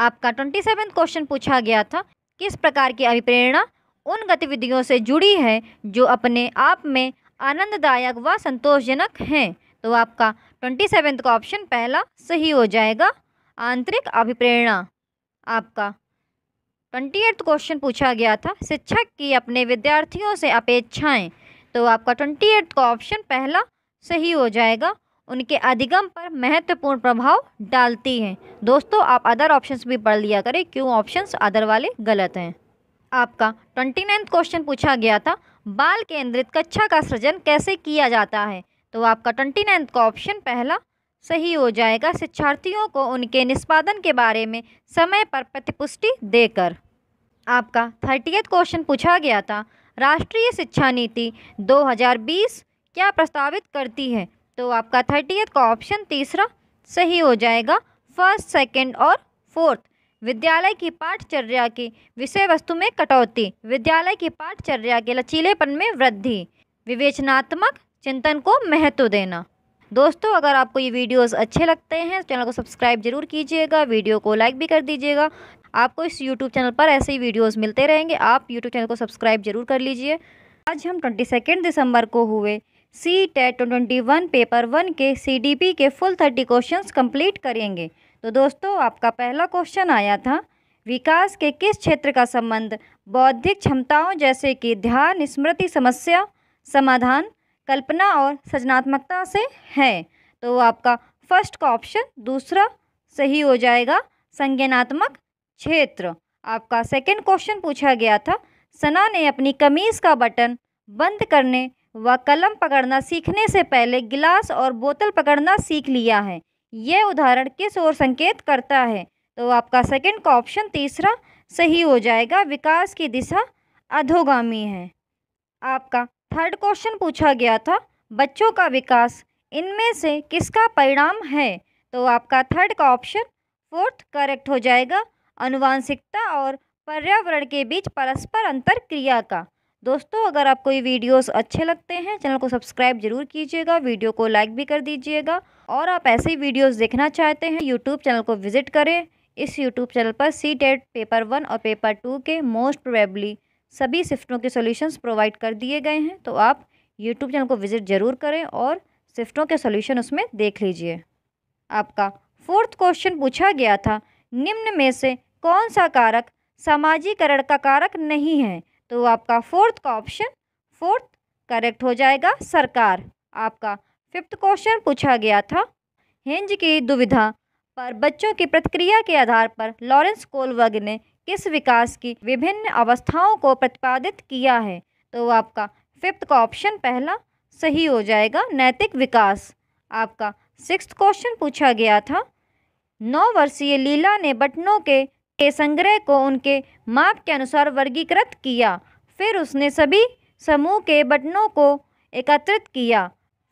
आपका ट्वेंटी सेवन क्वेश्चन पूछा गया था किस प्रकार की अभिप्रेरणा उन गतिविधियों से जुड़ी है जो अपने आप में आनंददायक व संतोषजनक हैं तो आपका ट्वेंटी सेवेंथ का ऑप्शन पहला सही हो जाएगा आंतरिक अभिप्रेरणा आपका ट्वेंटी एट्थ क्वेश्चन पूछा गया था शिक्षक की अपने विद्यार्थियों से अपेक्षाएं तो आपका ट्वेंटी एट्थ का ऑप्शन पहला सही हो जाएगा उनके अधिगम पर महत्वपूर्ण प्रभाव डालती हैं दोस्तों आप अदर ऑप्शंस भी पढ़ लिया करें क्यों ऑप्शंस अदर वाले गलत हैं आपका ट्वेंटी नाइन्थ क्वेश्चन पूछा गया था बाल केंद्रित कक्षा का सृजन कैसे किया जाता है तो आपका ट्वेंटी नाइन्थ का ऑप्शन पहला सही हो जाएगा शिक्षार्थियों को उनके निष्पादन के बारे में समय पर प्रतिपुष्टि देकर आपका थर्टीएथ क्वेश्चन पूछा गया था राष्ट्रीय शिक्षा नीति 2020 क्या प्रस्तावित करती है तो आपका थर्टीएथ का ऑप्शन तीसरा सही हो जाएगा फर्स्ट सेकंड और फोर्थ विद्यालय की पाठचर्या की विषय वस्तु में कटौती विद्यालय की पाठचर्या के लचीलेपन में वृद्धि विवेचनात्मक चिंतन को महत्व देना दोस्तों अगर आपको ये वीडियोस अच्छे लगते हैं तो चैनल को सब्सक्राइब जरूर कीजिएगा वीडियो को लाइक भी कर दीजिएगा आपको इस यूट्यूब चैनल पर ऐसे ही वीडियोस मिलते रहेंगे आप यूट्यूब चैनल को सब्सक्राइब जरूर कर लीजिए आज हम ट्वेंटी सेकेंड दिसंबर को हुए C TET e twenty one paper one के सी के फुल थर्टी क्वेश्चन कम्प्लीट करेंगे तो दोस्तों आपका पहला क्वेश्चन आया था विकास के किस क्षेत्र का संबंध बौद्धिक क्षमताओं जैसे कि ध्यान स्मृति समस्या समाधान कल्पना और सृजनात्मकता से है तो आपका फर्स्ट का ऑप्शन दूसरा सही हो जाएगा संज्ञानात्मक क्षेत्र आपका सेकंड क्वेश्चन पूछा गया था सना ने अपनी कमीज़ का बटन बंद करने व कलम पकड़ना सीखने से पहले गिलास और बोतल पकड़ना सीख लिया है यह उदाहरण किस ओर संकेत करता है तो आपका सेकंड का ऑप्शन तीसरा सही हो जाएगा विकास की दिशा अधोगामी है आपका थर्ड क्वेश्चन पूछा गया था बच्चों का विकास इनमें से किसका परिणाम है तो आपका थर्ड का ऑप्शन फोर्थ करेक्ट हो जाएगा अनुवांशिकता और पर्यावरण के बीच परस्पर अंतर क्रिया का दोस्तों अगर आपको ये वीडियोस अच्छे लगते हैं चैनल को सब्सक्राइब जरूर कीजिएगा वीडियो को लाइक भी कर दीजिएगा और आप ऐसे ही वीडियोस देखना चाहते हैं यूट्यूब चैनल को विजिट करें इस यूट्यूब चैनल पर सी टेट पेपर वन और पेपर टू के मोस्ट प्रोबेबली सभी शिफ्टों के सॉल्यूशंस प्रोवाइड कर दिए गए हैं तो आप यूट्यूब चैनल को विज़िट ज़रूर करें और शिफ्टों के सॉल्यूशन उसमें देख लीजिए आपका फोर्थ क्वेश्चन पूछा गया था निम्न में से कौन सा कारक सामाजिकरण का कारक नहीं है तो आपका फोर्थ का ऑप्शन फोर्थ करेक्ट हो जाएगा सरकार आपका फिफ्थ क्वेश्चन पूछा गया था हिंज की दुविधा पर बच्चों की प्रतिक्रिया के आधार पर लॉरेंस कोलवर्ग ने किस विकास की विभिन्न अवस्थाओं को प्रतिपादित किया है तो आपका फिफ्थ का ऑप्शन पहला सही हो जाएगा नैतिक विकास आपका सिक्स क्वेश्चन पूछा गया था नौ वर्षीय लीला ने बटनों के के संग्रह को उनके माप के अनुसार वर्गीकृत किया फिर उसने सभी समूह के बटनों को एकत्रित किया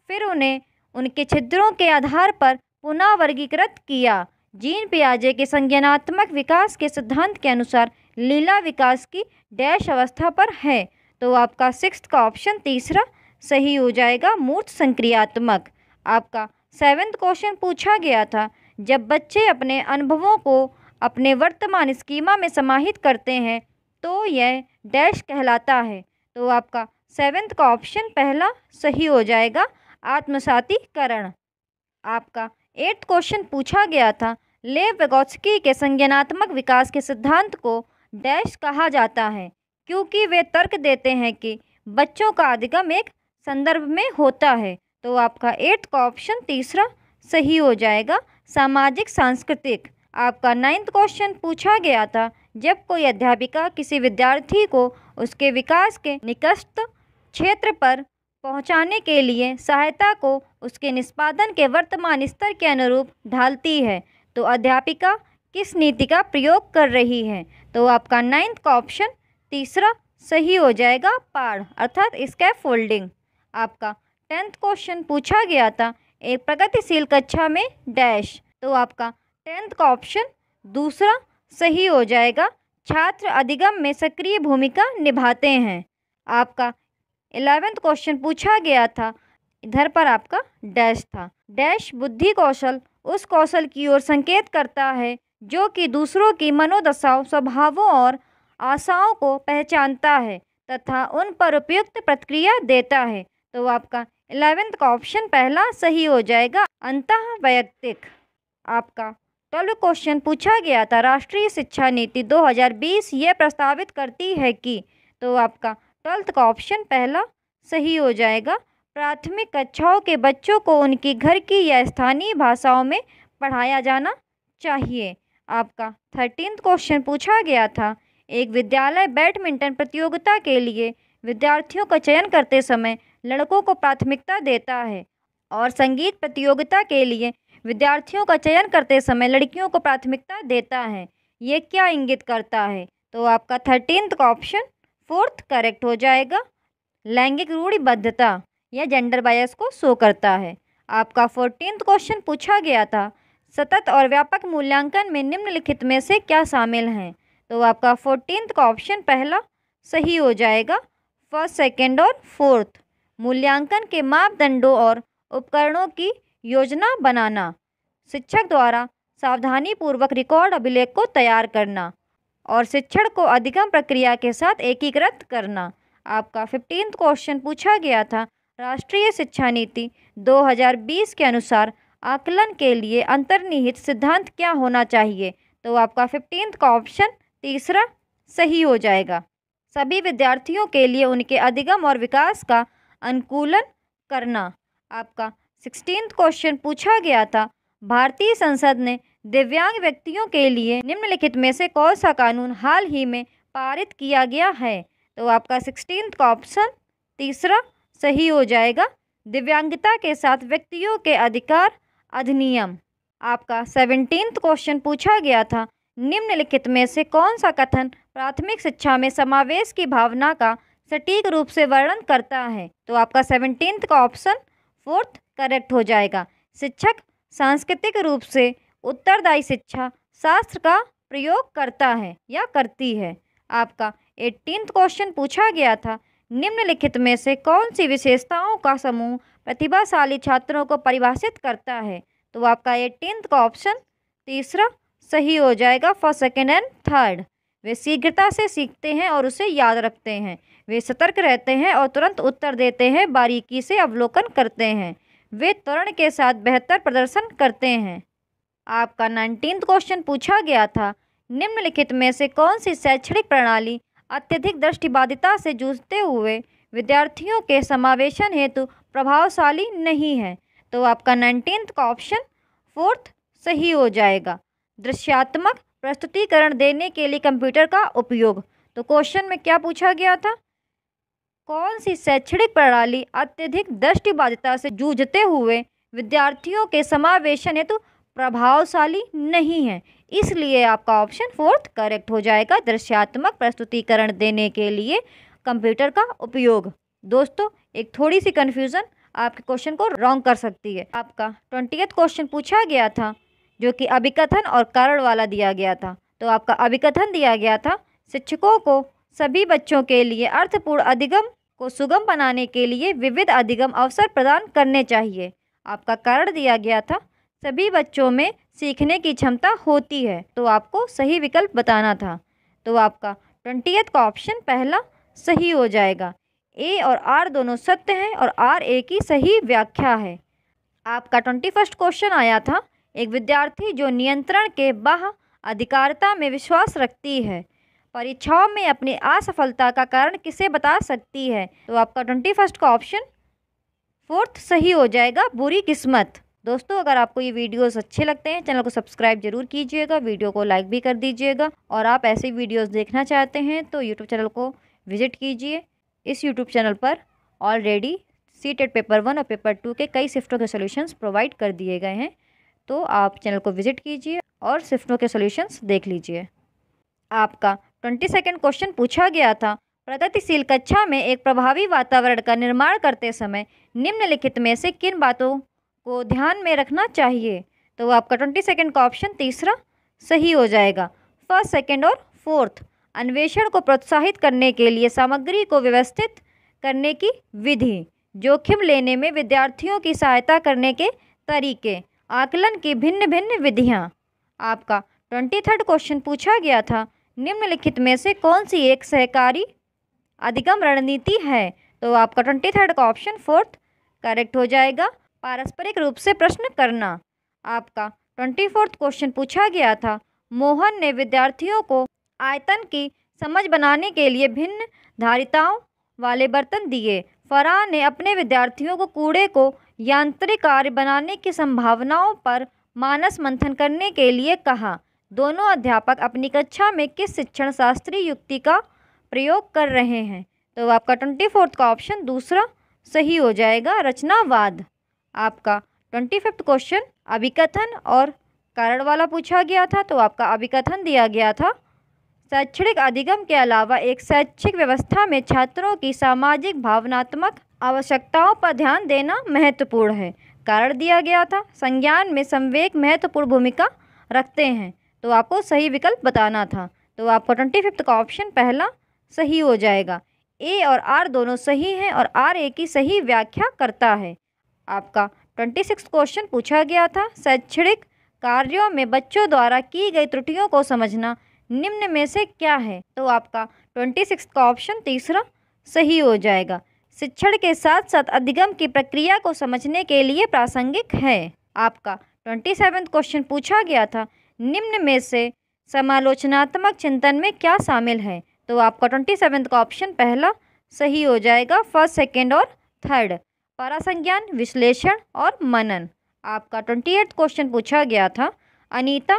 फिर उन्हें उनके छिद्रों के आधार पर पुनः वर्गीकृत किया जीन पियाजे के संज्ञानात्मक विकास के सिद्धांत के अनुसार लीला विकास की डैश अवस्था पर है तो आपका सिक्स का ऑप्शन तीसरा सही हो जाएगा मूर्त संक्रियात्मक आपका सेवेंथ क्वेश्चन पूछा गया था जब बच्चे अपने अनुभवों को अपने वर्तमान स्कीमा में समाहित करते हैं तो यह डैश कहलाता है तो आपका सेवेंथ का ऑप्शन पहला सही हो जाएगा आत्मसातीकरण आपका एट क्वेश्चन पूछा गया था लेव वेगोत्स्की के संज्ञानात्मक विकास के सिद्धांत को डैश कहा जाता है क्योंकि वे तर्क देते हैं कि बच्चों का अधिगम एक संदर्भ में होता है तो आपका एट्थ का ऑप्शन तीसरा सही हो जाएगा सामाजिक सांस्कृतिक आपका नाइन्थ क्वेश्चन पूछा गया था जब कोई अध्यापिका किसी विद्यार्थी को उसके विकास के निकट क्षेत्र पर पहुँचाने के लिए सहायता को उसके निष्पादन के वर्तमान स्तर के अनुरूप ढालती है तो अध्यापिका किस नीति का प्रयोग कर रही है तो आपका नाइन्थ का ऑप्शन तीसरा सही हो जाएगा पार अर्थात इसका फोल्डिंग आपका टेंथ क्वेश्चन पूछा गया था एक प्रगतिशील कक्षा में डैश तो आपका टेंथ का ऑप्शन दूसरा सही हो जाएगा छात्र अधिगम में सक्रिय भूमिका निभाते हैं आपका इलेवेंथ क्वेश्चन पूछा गया था इधर पर आपका डैश था डैश बुद्धि कौशल उस कौशल की ओर संकेत करता है जो कि दूसरों की मनोदशाओं स्वभावों और आशाओं को पहचानता है तथा उन पर उपयुक्त प्रतिक्रिया देता है तो आपका इलेवेंथ का ऑप्शन पहला सही हो जाएगा अंत वैयक्तिक आपका ट्वेल्व क्वेश्चन पूछा गया था राष्ट्रीय शिक्षा नीति 2020 ये प्रस्तावित करती है कि तो आपका ट्वेल्थ का ऑप्शन पहला सही हो जाएगा प्राथमिक कक्षाओं के बच्चों को उनके घर की या स्थानीय भाषाओं में पढ़ाया जाना चाहिए आपका थर्टीन क्वेश्चन पूछा गया था एक विद्यालय बैडमिंटन प्रतियोगिता के लिए विद्यार्थियों का चयन करते समय लड़कों को प्राथमिकता देता है और संगीत प्रतियोगिता के लिए विद्यार्थियों का चयन करते समय लड़कियों को प्राथमिकता देता है ये क्या इंगित करता है तो आपका थर्टींथ का ऑप्शन फोर्थ करेक्ट हो जाएगा लैंगिक रूढ़िबद्धता या जेंडर बायस को शो करता है आपका फोर्टीन क्वेश्चन पूछा गया था सतत और व्यापक मूल्यांकन में निम्नलिखित में से क्या शामिल हैं तो आपका फोर्टीन का ऑप्शन पहला सही हो जाएगा फर्स्ट सेकेंड और फोर्थ मूल्यांकन के मापदंडों और उपकरणों की योजना बनाना शिक्षक द्वारा सावधानीपूर्वक रिकॉर्ड अभिलेख को तैयार करना और शिक्षण को अधिगम प्रक्रिया के साथ एकीकृत करना आपका फिफ्टींथ क्वेश्चन पूछा गया था राष्ट्रीय शिक्षा नीति 2020 के अनुसार आकलन के लिए अंतर्निहित सिद्धांत क्या होना चाहिए तो आपका फिफ्टींथ का ऑप्शन तीसरा सही हो जाएगा सभी विद्यार्थियों के लिए उनके अधिगम और विकास का अनुकूलन करना आपका सिक्सटीन क्वेश्चन पूछा गया था भारतीय संसद ने दिव्यांग व्यक्तियों के लिए निम्नलिखित में से कौन सा कानून हाल ही में पारित किया गया है तो आपका सिक्सटीन का ऑप्शन तीसरा सही हो जाएगा दिव्यांगता के साथ व्यक्तियों के अधिकार अधिनियम आपका सेवनटीन क्वेश्चन पूछा गया था निम्नलिखित में से कौन सा कथन प्राथमिक शिक्षा में समावेश की भावना का सटीक रूप से वर्णन करता है तो आपका सेवनटीन का ऑप्शन फोर्थ करेक्ट हो जाएगा शिक्षक सांस्कृतिक रूप से उत्तरदायी शिक्षा शास्त्र का प्रयोग करता है या करती है आपका एट्टीन क्वेश्चन पूछा गया था निम्नलिखित में से कौन सी विशेषताओं का समूह प्रतिभाशाली छात्रों को परिभाषित करता है तो आपका एटीन का ऑप्शन तीसरा सही हो जाएगा फर्स्ट सेकेंड एंड थर्ड वे शीघ्रता से सीखते हैं और उसे याद रखते हैं वे सतर्क रहते हैं और तुरंत उत्तर देते हैं बारीकी से अवलोकन करते हैं वे त्वरण के साथ बेहतर प्रदर्शन करते हैं आपका नाइनटीन क्वेश्चन पूछा गया था निम्नलिखित में से कौन सी शैक्षणिक प्रणाली अत्यधिक दृष्टिबाधिता से जूझते हुए विद्यार्थियों के समावेशन हेतु प्रभावशाली नहीं है तो आपका नाइनटीन का ऑप्शन फोर्थ सही हो जाएगा दृश्यात्मक प्रस्तुतिकरण देने के लिए कंप्यूटर का उपयोग तो क्वेश्चन में क्या पूछा गया था कौन सी शैक्षणिक प्रणाली अत्यधिक दृष्टिबाधिता से जूझते हुए विद्यार्थियों के समावेशन हेतु प्रभावशाली नहीं है इसलिए आपका ऑप्शन फोर्थ करेक्ट हो जाएगा दृश्यात्मक प्रस्तुतिकरण देने के लिए कंप्यूटर का उपयोग दोस्तों एक थोड़ी सी कन्फ्यूज़न आपके क्वेश्चन को रॉन्ग कर सकती है आपका ट्वेंटी क्वेश्चन पूछा गया था जो कि अभिकथन और कारण वाला दिया गया था तो आपका अभिकथन दिया गया था शिक्षकों को सभी बच्चों के लिए अर्थपूर्ण अधिगम को सुगम बनाने के लिए विविध अधिगम अवसर प्रदान करने चाहिए आपका कारण दिया गया था सभी बच्चों में सीखने की क्षमता होती है तो आपको सही विकल्प बताना था तो आपका ट्वेंटी का ऑप्शन पहला सही हो जाएगा ए और आर दोनों सत्य हैं और आर ए की सही व्याख्या है आपका ट्वेंटी फर्स्ट क्वेश्चन आया था एक विद्यार्थी जो नियंत्रण के बाह अधिकारता में विश्वास रखती है परीक्षाओं में अपनी असफलता का कारण किसे बता सकती है तो आपका ट्वेंटी फर्स्ट का ऑप्शन फोर्थ सही हो जाएगा बुरी किस्मत दोस्तों अगर आपको ये वीडियोस अच्छे लगते हैं चैनल को सब्सक्राइब जरूर कीजिएगा वीडियो को लाइक भी कर दीजिएगा और आप ऐसे वीडियोस देखना चाहते हैं तो यूट्यूब चैनल को विजिट कीजिए इस यूट्यूब चैनल पर already C TET paper one और पेपर टू के कई शिफ्टों के सोल्यूशंस प्रोवाइड कर दिए गए हैं तो आप चैनल को विजिट कीजिए और शिफ्टों के सोल्यूशंस देख लीजिए आपका ट्वेंटी सेकेंड क्वेश्चन पूछा गया था प्रगतिशील कक्षा में एक प्रभावी वातावरण का निर्माण करते समय निम्नलिखित में से किन बातों को ध्यान में रखना चाहिए तो आपका ट्वेंटी सेकेंड का ऑप्शन तीसरा सही हो जाएगा फर्स्ट सेकेंड और फोर्थ अन्वेषण को प्रोत्साहित करने के लिए सामग्री को व्यवस्थित करने की विधि जोखिम लेने में विद्यार्थियों की सहायता करने के तरीके आकलन की भिन्न भिन्न विधियाँ आपका ट्वेंटी थर्ड क्वेश्चन पूछा गया था निम्नलिखित में से कौन सी एक सहकारी अधिगम रणनीति है तो आपका ट्वेंटी थर्ड का ऑप्शन फोर्थ करेक्ट हो जाएगा पारस्परिक रूप से प्रश्न करना आपका ट्वेंटी फोर्थ क्वेश्चन पूछा गया था मोहन ने विद्यार्थियों को आयतन की समझ बनाने के लिए भिन्न धारिताओं वाले बर्तन दिए फराह ने अपने विद्यार्थियों को कूड़े को यांत्रिक कार्य बनाने की संभावनाओं पर मानस मंथन करने के लिए कहा दोनों अध्यापक अपनी कक्षा में किस शिक्षण शास्त्रीय युक्ति का प्रयोग कर रहे हैं तो आपका ट्वेंटी फोर्थ का ऑप्शन दूसरा सही हो जाएगा रचनावाद आपका ट्वेंटी फिफ्थ क्वेश्चन अभिकथन और कारण वाला पूछा गया था तो आपका अभिकथन दिया गया था शैक्षणिक अधिगम के अलावा एक शैक्षिक व्यवस्था में छात्रों की सामाजिक भावनात्मक आवश्यकताओं पर ध्यान देना महत्वपूर्ण है कारण दिया गया था संज्ञान में संवेक महत्वपूर्ण भूमिका रखते हैं तो आपको सही विकल्प बताना था तो आपका ट्वेंटी फिफ्थ का ऑप्शन पहला सही हो जाएगा ए और आर दोनों सही हैं और आर ए की सही व्याख्या करता है आपका ट्वेंटी सिक्स क्वेश्चन पूछा गया था शैक्षणिक कार्यों में बच्चों द्वारा की गई त्रुटियों को समझना निम्न में से क्या है तो आपका ट्वेंटी सिक्स का ऑप्शन तीसरा सही हो जाएगा शिक्षण के साथ साथ अधिगम की प्रक्रिया को समझने के लिए प्रासंगिक है आपका ट्वेंटी सेवन क्वेश्चन पूछा गया था निम्न में से समालोचनात्मक चिंतन में क्या शामिल है तो आपका ट्वेंटी सेवन का ऑप्शन पहला सही हो जाएगा फर्स्ट सेकेंड और थर्ड परासंज्ञान विश्लेषण और मनन आपका ट्वेंटी एट क्वेश्चन पूछा गया था अनीता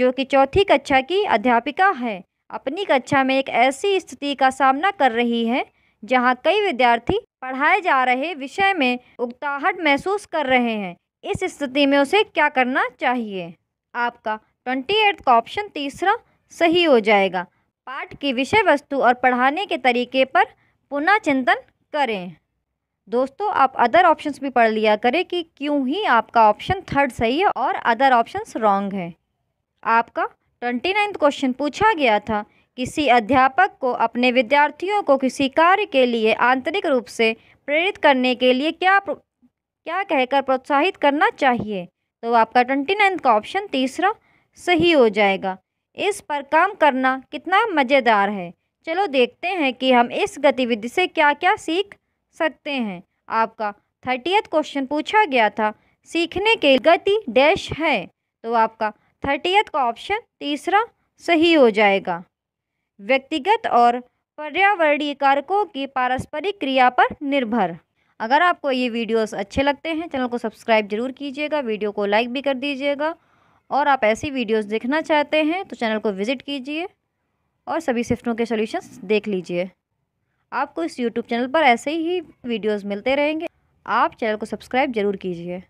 जो कि चौथी कक्षा की अध्यापिका है अपनी कक्षा में एक ऐसी स्थिति का सामना कर रही है जहां कई विद्यार्थी पढ़ाए जा रहे विषय में उगताहट महसूस कर रहे हैं इस स्थिति में उसे क्या करना चाहिए आपका ट्वेंटी एट का ऑप्शन तीसरा सही हो जाएगा पाठ की विषय वस्तु और पढ़ाने के तरीके पर पुनः चिंतन करें दोस्तों आप अदर ऑप्शंस भी पढ़ लिया करें कि क्यों ही आपका ऑप्शन थर्ड सही है और अदर ऑप्शंस रॉन्ग है आपका ट्वेंटी नाइन्थ क्वेश्चन पूछा गया था किसी अध्यापक को अपने विद्यार्थियों को किसी कार्य के लिए आंतरिक रूप से प्रेरित करने के लिए क्या क्या कहकर प्रोत्साहित करना चाहिए तो आपका ट्वेंटी नाइन्थ का ऑप्शन तीसरा सही हो जाएगा इस पर काम करना कितना मज़ेदार है चलो देखते हैं कि हम इस गतिविधि से क्या क्या सीख सकते हैं आपका थर्टियथ क्वेश्चन पूछा गया था सीखने के गति डैश है तो आपका थर्टियथ का ऑप्शन तीसरा सही हो जाएगा व्यक्तिगत और पर्यावरणीय कारकों की पारस्परिक क्रिया पर निर्भर अगर आपको ये वीडियोस अच्छे लगते हैं चैनल को सब्सक्राइब जरूर कीजिएगा वीडियो को लाइक भी कर दीजिएगा और आप ऐसी वीडियोस देखना चाहते हैं तो चैनल को विज़िट कीजिए और सभी शिफ्टों के सॉल्यूशंस देख लीजिए आपको इस यूट्यूब चैनल पर ऐसे ही वीडियोस मिलते रहेंगे आप चैनल को सब्सक्राइब ज़रूर कीजिए